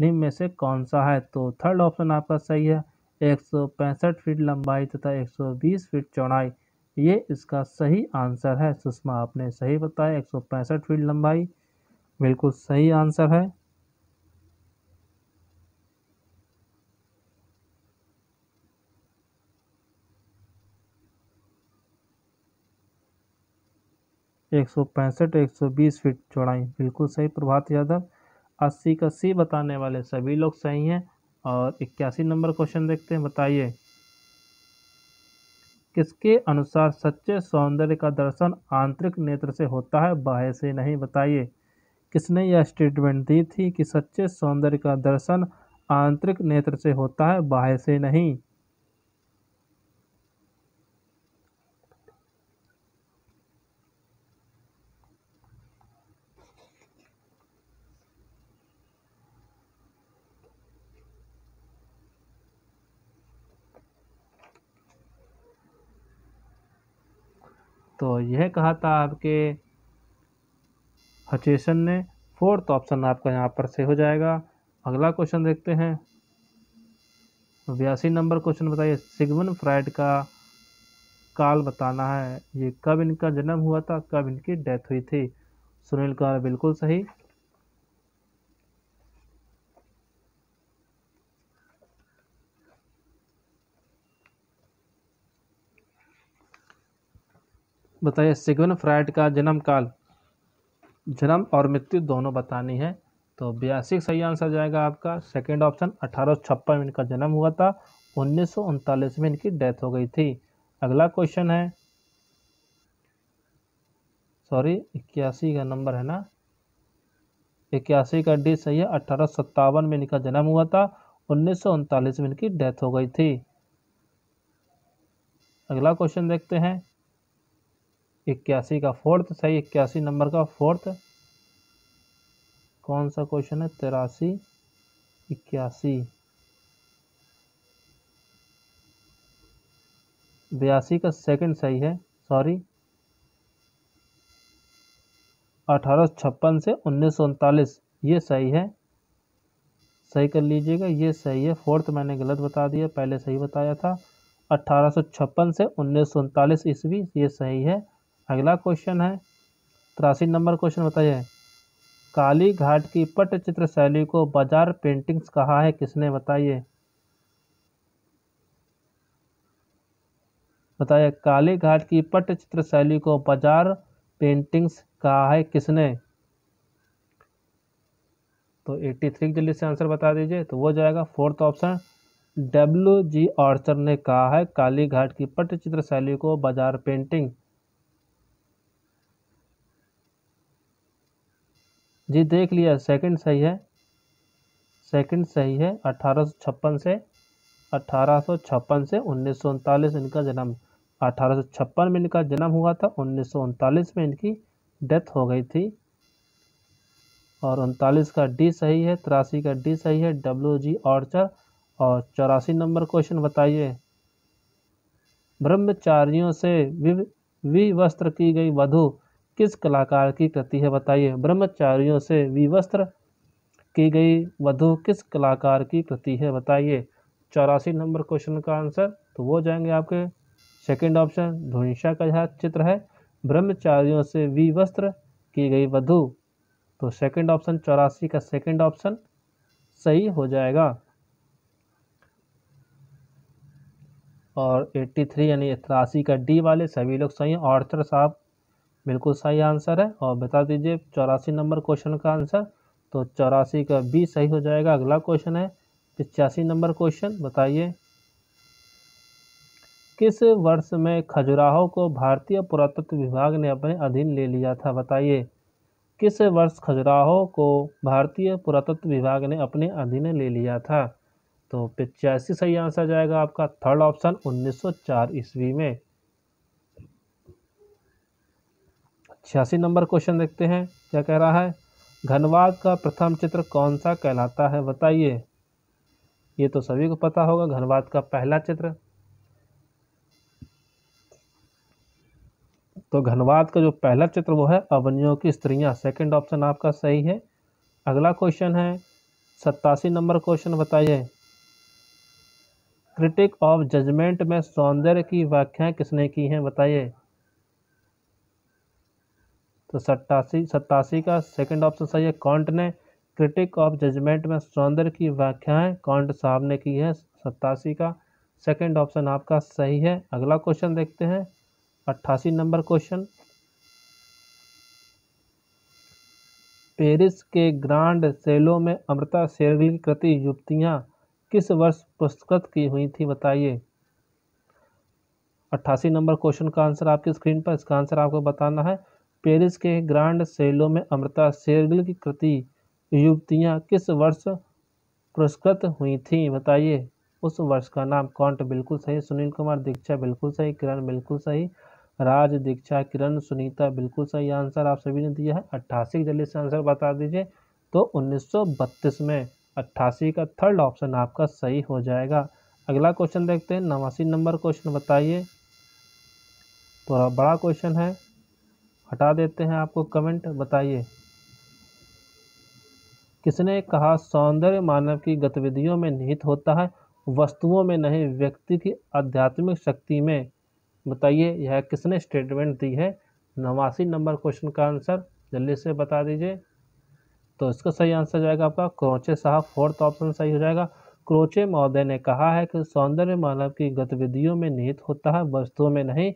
निम्न में से कौन सा है तो थर्ड ऑप्शन आपका सही है 165 फीट लंबाई तथा 120 फीट चौड़ाई ये इसका सही आंसर है सुषमा आपने सही बताया 165 फीट लंबाई बिल्कुल सही आंसर है एक सौ पैंसठ एक सौ बीस फीट चौड़ाई बिल्कुल सही प्रभात यादव अस्सी का सी बताने वाले सभी लोग सही हैं और इक्यासी नंबर क्वेश्चन देखते हैं बताइए किसके अनुसार सच्चे सौंदर्य का दर्शन आंतरिक नेत्र से होता है बाह्य से नहीं बताइए किसने यह स्टेटमेंट दी थी कि सच्चे सौंदर्य का दर्शन आंतरिक नेत्र से होता है बाह्य से नहीं तो यह कहा था आपके हचेसन ने फोर्थ ऑप्शन आपका यहाँ पर से हो जाएगा अगला क्वेश्चन देखते हैं बयासी नंबर क्वेश्चन बताइए सिगमन फ्राइड का काल बताना है ये कब इनका जन्म हुआ था कब इनकी डेथ हुई थी सुनील कुमार बिल्कुल सही बताइए सिगवन फ्राइड का जन्म काल जन्म और मृत्यु दोनों बतानी है तो बयासी सही आंसर जाएगा आपका सेकंड ऑप्शन अठारह में इनका जन्म हुआ था उन्नीस में इनकी डेथ हो गई थी अगला क्वेश्चन है सॉरी इक्यासी का नंबर है ना इक्यासी का डी सही है अठारह में इनका जन्म हुआ था उन्नीस में इनकी डेथ हो गई थी अगला क्वेश्चन देखते हैं इक्यासी का फोर्थ सही इक्यासी नंबर का फोर्थ कौन सा क्वेश्चन है तिरासी इक्यासी बयासी का सेकंड सही है सॉरी अठारह छप्पन से उन्नीस सौ उनतालीस ये सही है सही कर लीजिएगा ये सही है फोर्थ मैंने गलत बता दिया पहले सही बताया था अठारह से उन्नीस सौ उनतालीस ईस्वी ये सही है अगला क्वेश्चन है तिरासी नंबर क्वेश्चन बताइए काली घाट की चित्र शैली को बाजार पेंटिंग्स कहा है किसने बताइए बताइए काली घाट की चित्र शैली को बाजार पेंटिंग्स कहा है किसने तो 83 जल्दी से आंसर बता दीजिए तो वो जाएगा fourth option W G Archer ने कहा है काली घाट की चित्र शैली को बाजार पेंटिंग जी देख लिया सेकंड सही है सेकंड सही है अठारह से अठारह से उन्नीस इनका जन्म अठारह में इनका जन्म हुआ था उन्नीस में इनकी डेथ हो गई थी और उनतालीस का डी सही है तिरासी का डी सही है डब्ल्यू जी ऑर्चर और चौरासी नंबर क्वेश्चन बताइए ब्रह्मचारियों से विव वस्त्र की गई वधु किस कलाकार की कृति है बताइए ब्रह्मचारियों से विवस्त्र की गई वधु किस कलाकार की कृति है बताइए चौरासी नंबर क्वेश्चन का आंसर तो वो जाएंगे आपके सेकंड ऑप्शन धुनिशा का यह चित्र है ब्रह्मचारियों से विवस्त्र की गई वधु तो सेकंड ऑप्शन चौरासी का सेकंड ऑप्शन सही हो जाएगा और 83 यानी तिरासी का डी वाले सभी लोग सही हैं ऑर्थर साहब बिल्कुल सही आंसर है और बता दीजिए चौरासी नंबर क्वेश्चन का आंसर तो चौरासी का बी सही हो जाएगा अगला क्वेश्चन है पिचासी नंबर क्वेश्चन बताइए किस वर्ष में खजुराहो को भारतीय पुरातत्व विभाग ने अपने अधीन ले लिया था बताइए किस वर्ष खजुराहो को भारतीय पुरातत्व विभाग ने अपने अधीन ले लिया था तो पिचासी सही आंसर जाएगा आपका थर्ड ऑप्शन 1904 ईस्वी में छियासी नंबर क्वेश्चन देखते हैं क्या कह रहा है घनवाद का प्रथम चित्र कौन सा कहलाता है बताइए ये तो सभी को पता होगा घनवाद का पहला चित्र तो घनवाद का जो पहला चित्र वो है अवनियों की स्त्रियां सेकंड ऑप्शन आपका सही है अगला क्वेश्चन है सत्तासी नंबर क्वेश्चन बताइए क्रिटिक ऑफ जजमेंट में सौंदर्य की व्याख्या किसने की हैं बताइए तो सत्तासी सत्तासी का सेकंड ऑप्शन सही है कॉन्ट ने क्रिटिक ऑफ जजमेंट में सौंदर्य की व्याख्याएं कॉन्ट साहब ने की है सत्तासी का सेकंड ऑप्शन आपका सही है अगला क्वेश्चन देखते हैं अट्ठासी नंबर क्वेश्चन पेरिस के ग्रांड सेलो में अमृता शेरगिल की कृति युक्तियाँ किस वर्ष पुरस्कृत की हुई थी बताइए अट्ठासी नंबर क्वेश्चन का आंसर आपकी स्क्रीन पर इसका आंसर आपको बताना है पेरिस के ग्रांड सेलो में अमृता शेरगिल की कृति युवतियाँ किस वर्ष पुरस्कृत हुई थी बताइए उस वर्ष का नाम कौन बिल्कुल सही सुनील कुमार दीक्षा बिल्कुल सही किरण बिल्कुल सही राज दीक्षा किरण सुनीता बिल्कुल सही आंसर आप सभी ने दिया है अट्ठासी जल्दी से आंसर बता दीजिए तो 1932 में अट्ठासी का थर्ड ऑप्शन आपका सही हो जाएगा अगला क्वेश्चन देखते हैं नवासी नंबर क्वेश्चन बताइए थोड़ा बड़ा क्वेश्चन है हटा देते हैं आपको कमेंट बताइए किसने कहा सौंदर्य मानव की गतिविधियों में निहित होता है वस्तुओं में नहीं व्यक्ति की आध्यात्मिक शक्ति में बताइए यह किसने स्टेटमेंट दी है नवासी नंबर क्वेश्चन का आंसर जल्दी से बता दीजिए तो इसका सही आंसर जाएगा आपका क्रोचे साहब फोर्थ ऑप्शन सही हो जाएगा क्रोचे महोदय ने कहा है कि सौंदर्य मानव की गतिविधियों में निहित होता है वस्तुओं में नहीं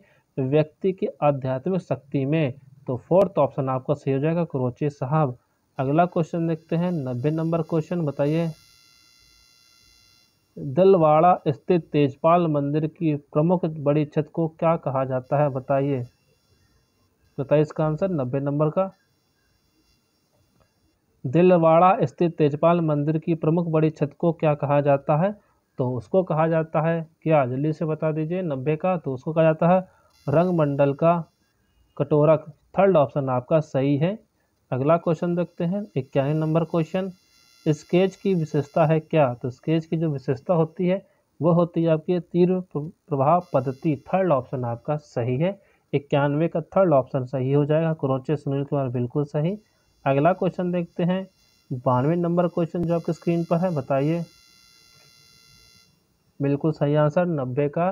व्यक्ति की आध्यात्मिक शक्ति में तो फोर्थ ऑप्शन आपका सही हो जाएगा क्रोचे साहब अगला क्वेश्चन देखते हैं नब्बे नंबर क्वेश्चन बताइए दलवाड़ा स्थित तेजपाल मंदिर की प्रमुख बड़ी छत को क्या कहा जाता है बताइए बताइए इसका आंसर नब्बे नंबर का दिलवाड़ा स्थित तेजपाल मंदिर की प्रमुख बड़ी छत को क्या कहा जाता है तो उसको कहा जाता है क्या जल्दी से बता दीजिए नब्बे का तो उसको कहा जाता है रंगमंडल का कटोरक थर्ड ऑप्शन आपका सही है अगला क्वेश्चन देखते हैं इक्यावन नंबर क्वेश्चन स्केच की विशेषता है क्या तो स्केच की जो विशेषता होती है वह होती है आपकी तीव्र प्रभाव पद्धति थर्ड ऑप्शन आपका सही है इक्यानवे का थर्ड ऑप्शन सही हो जाएगा क्रोचे सुनील कुमार बिल्कुल सही अगला क्वेश्चन देखते हैं बानवे नंबर क्वेश्चन जो आपके स्क्रीन पर है बताइए बिल्कुल सही आंसर नब्बे का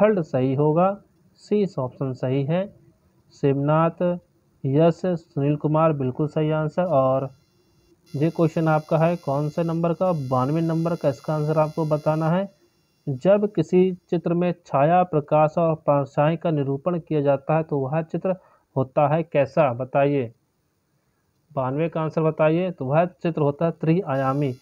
थर्ड सही होगा सी इस ऑप्शन सही है शिवनाथ यश सुनील कुमार बिल्कुल सही आंसर और ये क्वेश्चन आपका है कौन से नंबर का बानवे नंबर का इसका आंसर आपको बताना है जब किसी चित्र में छाया प्रकाश और परछाई का निरूपण किया जाता है तो वह चित्र होता है कैसा बताइए बानवे का आंसर बताइए तो वह चित्र होता है त्रिआयामी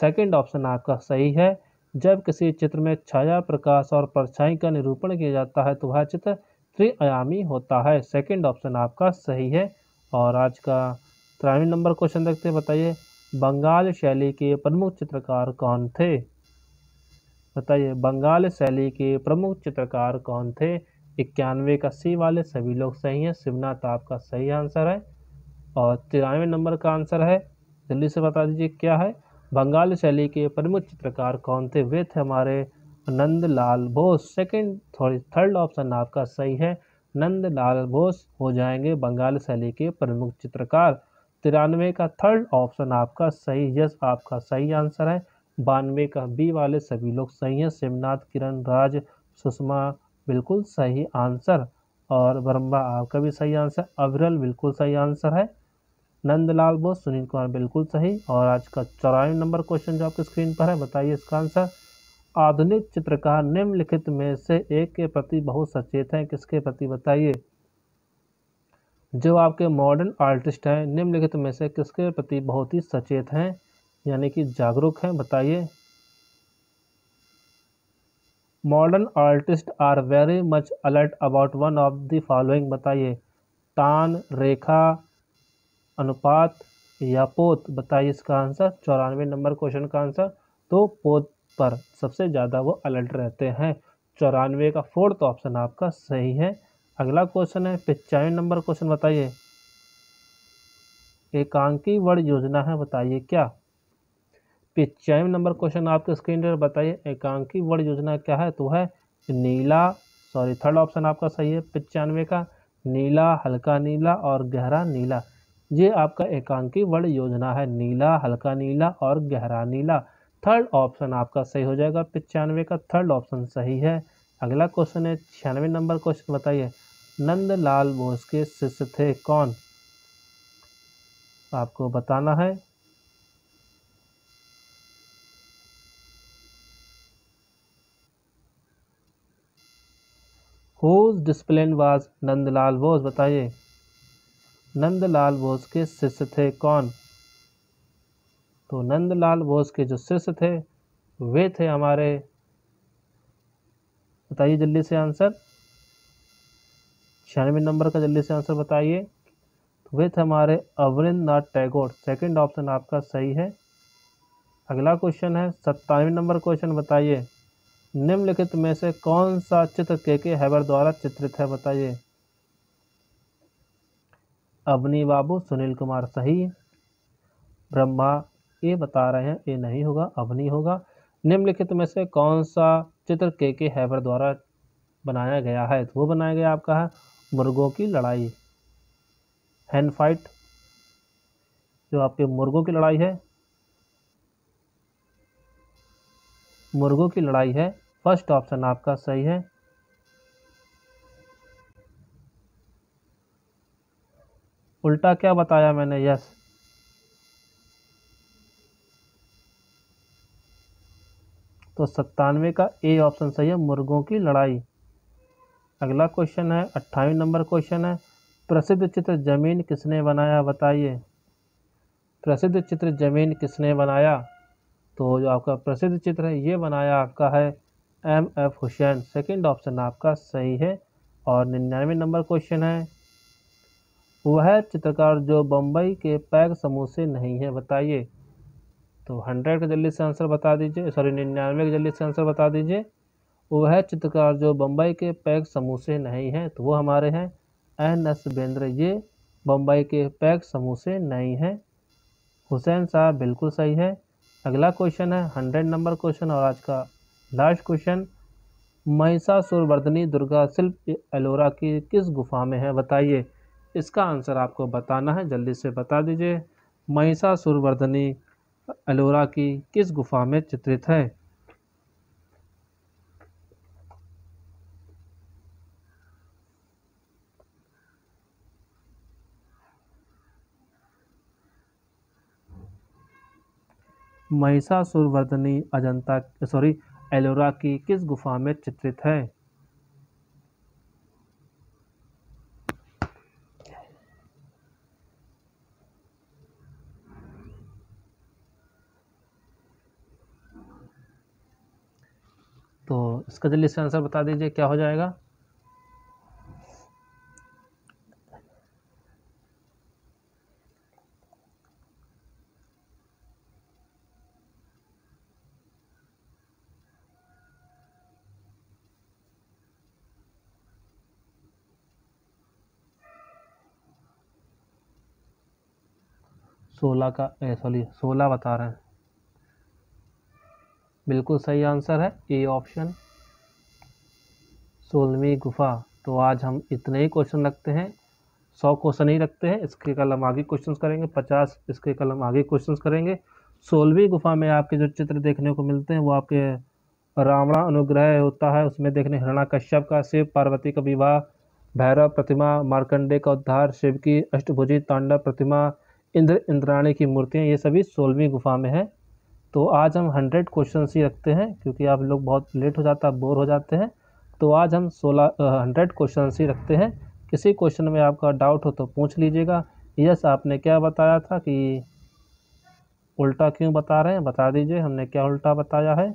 सेकंड ऑप्शन आपका सही है जब किसी चित्र में छाया प्रकाश और परछाई का निरूपण किया जाता है तो वह चित्र त्रिआयामी होता है सेकंड ऑप्शन आपका सही है और आज का त्रावीण नंबर क्वेश्चन देखते हैं बताइए बंगाल शैली के प्रमुख चित्रकार कौन थे बताइए बंगाल शैली के प्रमुख चित्रकार कौन थे इक्यानवे का सी वाले सभी लोग सही हैं शिवनाथ आपका सही आंसर है और तिरानवे नंबर का आंसर है जल्दी से बता दीजिए क्या है बंगाल शैली के प्रमुख चित्रकार कौन थे वे थे हमारे Nandlal Bose second sorry third option आपका सही है नंदलाल बोस हो जाएंगे बंगाल शैली के प्रमुख चित्रकार तिरानवे का थर्ड ऑप्शन आपका सही यस आपका सही आंसर है बानवे का बी वाले सभी लोग सही हैं शिवनाथ किरण राज सुषमा बिल्कुल सही आंसर और ब्रह्मा आपका भी सही आंसर अविरल बिल्कुल सही आंसर है नंदलाल बोस सुनील कुमार बिल्कुल सही और आज का चौरानवे नंबर क्वेश्चन जो आपके स्क्रीन पर है बताइए इसका आंसर आधुनिक चित्रकार निम्नलिखित में से एक के प्रति बहुत सचेत हैं किसके प्रति बताइए जो आपके मॉडर्न आर्टिस्ट हैं निम्नलिखित में से किसके प्रति बहुत ही सचेत हैं यानी कि जागरूक हैं बताइए modern artist are very much alert about one of the following बताइए तान रेखा अनुपात या पोत बताइए इसका आंसर चौरानवे नंबर क्वेश्चन का आंसर तो पोत पर सबसे ज़्यादा वो अलर्ट रहते हैं चौरानवे का फोर्थ ऑप्शन आपका सही है अगला क्वेश्चन है पचानवे नंबर क्वेश्चन बताइए एकांकी वर्ण योजना है बताइए क्या पिचानवे नंबर क्वेश्चन आपके स्क्रीन पर बताइए एकांकी वर्ण योजना क्या है तो है नीला सॉरी थर्ड ऑप्शन आपका सही है पिचानवे का नीला हल्का नीला और गहरा नीला ये आपका एकांकी वर्ण योजना है नीला हल्का नीला और गहरा नीला थर्ड ऑप्शन आपका सही हो जाएगा पचानवे का थर्ड ऑप्शन सही है अगला क्वेश्चन है छियानवे नंबर क्वेश्चन बताइए नंदलाल बोस के शिष्य थे कौन आपको बताना है whose discipline was Nandlal Bose बताइए नंदलाल बोस के शिष्य थे कौन तो नंदलाल बोस के जो शिष्य थे वे थे हमारे बताइए जल्दी से आंसर छियानवे नंबर का जल्दी से आंसर बताइए तो वे थे हमारे अवरिंद नाथ टैगोर सेकेंड ऑप्शन आपका सही है अगला क्वेश्चन है सत्तानवे नंबर क्वेश्चन बताइए निम्नलिखित में से कौन सा चित्र के के हैबर द्वारा चित्रित है बताइए अवनी बाबू सुनील कुमार सही ब्रह्मा ये बता रहे हैं ये नहीं होगा अवनी होगा निम्नलिखित में से कौन सा चित्र के के हैबर द्वारा बनाया गया है तो वो बनाया गया आपका है मुर्गों की लड़ाई हैंड फाइट जो आपके मुर्गों की लड़ाई है मुर्गों की लड़ाई है फर्स्ट ऑप्शन आपका सही है उल्टा क्या बताया मैंने यस तो सत्तानवे का ए ऑप्शन सही है मुर्गों की लड़ाई अगला क्वेश्चन है अट्ठाईस नंबर क्वेश्चन है प्रसिद्ध चित्र जमीन किसने बनाया बताइए प्रसिद्ध चित्र जमीन किसने बनाया तो जो आपका प्रसिद्ध चित्र है ये बनाया आपका है M F Husain second option आपका सही है और निन्यानवे नंबर क्वेश्चन है वह चित्रकार जो बम्बई के पैग समूह से नहीं है बताइए तो हंड्रेड के जल्दी से आंसर बता दीजिए सॉरी निन्यानवे के जल्दी से आंसर बता दीजिए वह चित्रकार जो बम्बई के पैग समूह से नहीं है तो वो हमारे हैं एन एस बेंद्र ये बम्बई के पैग समूह से नहीं है हुसैन साहब बिल्कुल सही है अगला क्वेश्चन है हंड्रेड नंबर क्वेश्चन और आज का लास्ट क्वेश्चन महिषासुरवर्धनी दुर्गा शिल्प एलोरा की किस गुफा में है बताइए इसका आंसर आपको बताना है जल्दी से बता दीजिए महिषासुरवर्धनी एलोरा की किस गुफा में चित्रित है महिषासुरवर्धनी अजंता सॉरी एलोरा की किस गुफा में चित्रित है इसका जल्दी से आंसर बता दीजिए क्या हो जाएगा सोलह का सॉरी सोलह बता रहे हैं बिल्कुल सही आंसर है ए ऑप्शन सोलहवीं गुफा तो आज हम इतने ही क्वेश्चन रखते हैं सौ क्वेश्चन ही रखते हैं इसके कल हम आगे क्वेश्चन करेंगे पचास इसके कल हम आगे क्वेश्चन करेंगे सोलहवीं गुफा में आपके जो चित्र देखने को मिलते हैं वो आपके रावणा अनुग्रह होता है उसमें देखने हरणा कश्यप का शिव पार्वती का विवाह भैरव प्रतिमा मार्कंडे का उद्धार शिव की अष्टभुजी तांडव प्रतिमा इंद्र इंद्राणी की मूर्तियाँ ये सभी सोलहवीं गुफा में है तो आज हम हंड्रेड क्वेश्चन ही रखते हैं क्योंकि आप लोग बहुत लेट हो जाता बोर हो जाते हैं तो आज हम सोलह हंड्रेड क्वेश्चन ही रखते हैं किसी क्वेश्चन में आपका डाउट हो तो पूछ लीजिएगा यस आपने क्या बताया था कि उल्टा क्यों बता रहे हैं बता दीजिए हमने क्या उल्टा बताया है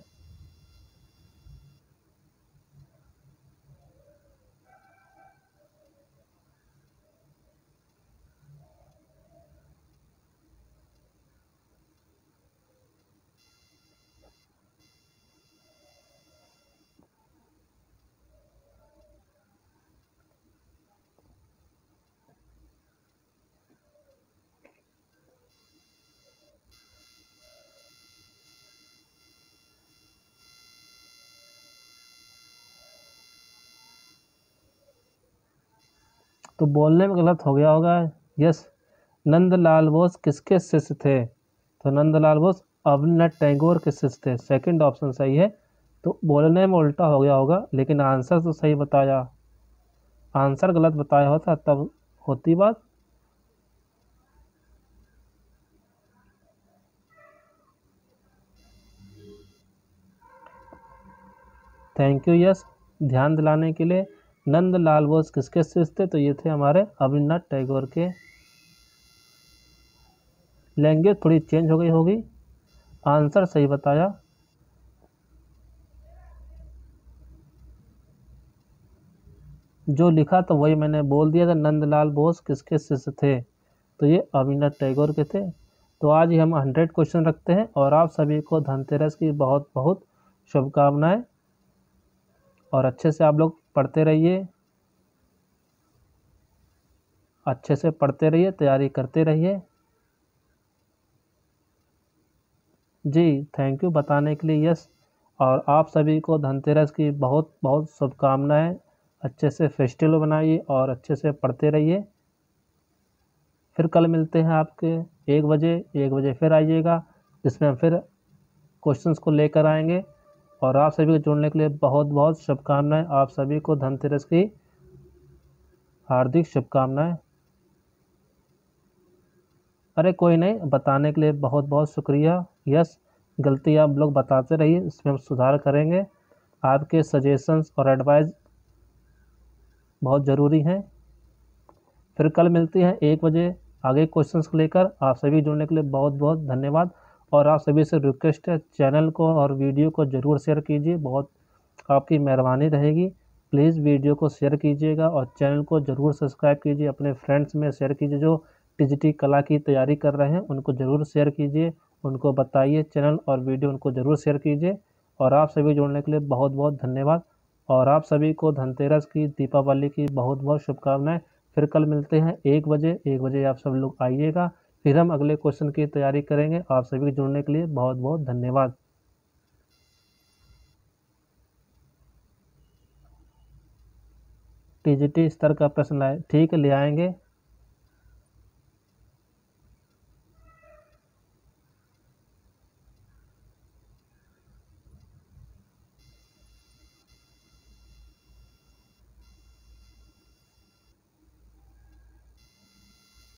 बोलने में गलत हो गया होगा यस नंदलाल बोस किसके शिष्य थे तो नंदलाल बोस अवनत टैगोर के शिष्य थे सेकंड ऑप्शन सही है तो बोलने में उल्टा हो गया होगा लेकिन आंसर तो सही बताया आंसर गलत बताया होता तब होती बात थैंक यू यस ध्यान दिलाने के लिए नंदलाल बोस किसके शिष्य थे तो ये थे हमारे अविनाथ टैगोर के लैंग्वेज थोड़ी चेंज हो गई होगी आंसर सही बताया जो लिखा तो वही मैंने बोल दिया था नंदलाल बोस किसके शिष्य थे तो ये अविनाथ टैगोर के थे तो आज ही हम हंड्रेड क्वेश्चन रखते हैं और आप सभी को धनतेरस की बहुत बहुत शुभकामनाएं और अच्छे से आप लोग पढ़ते रहिए अच्छे से पढ़ते रहिए तैयारी करते रहिए जी थैंक यू बताने के लिए यस और आप सभी को धनतेरस की बहुत बहुत शुभकामनाएँ अच्छे से फेस्टिवल बनाइए और अच्छे से पढ़ते रहिए फिर कल मिलते हैं आपके एक बजे एक बजे फिर आइएगा जिसमें हम फिर क्वेश्चंस को लेकर आएंगे और आप सभी को जुड़ने के लिए बहुत बहुत शुभकामनाएं आप सभी को धनतेरस की हार्दिक शुभकामनाएं अरे कोई नहीं बताने के लिए बहुत बहुत शुक्रिया यस गलती आप लोग बताते रहिए इसमें हम सुधार करेंगे आपके सजेशंस और एडवाइस बहुत ज़रूरी हैं फिर कल मिलती हैं एक बजे आगे क्वेश्चंस को लेकर आप सभी जुड़ने के लिए बहुत बहुत धन्यवाद और आप सभी से रिक्वेस्ट है चैनल को और वीडियो को ज़रूर शेयर कीजिए बहुत आपकी मेहरबानी रहेगी प्लीज़ वीडियो को शेयर कीजिएगा और चैनल को ज़रूर सब्सक्राइब कीजिए अपने फ्रेंड्स में शेयर कीजिए जो डिजिटी कला की तैयारी कर रहे हैं उनको ज़रूर शेयर कीजिए उनको बताइए चैनल और वीडियो उनको ज़रूर शेयर कीजिए और आप सभी जुड़ने के लिए बहुत बहुत धन्यवाद और आप सभी को धनतेरस की दीपावली की बहुत बहुत शुभकामनाएं फिर कल मिलते हैं एक बजे एक बजे आप सब लोग आइएगा फिर हम अगले क्वेश्चन की तैयारी करेंगे आप सभी को जुड़ने के लिए बहुत बहुत धन्यवाद टीजीटी e स्तर का प्रश्न लाए ठीक ले आएंगे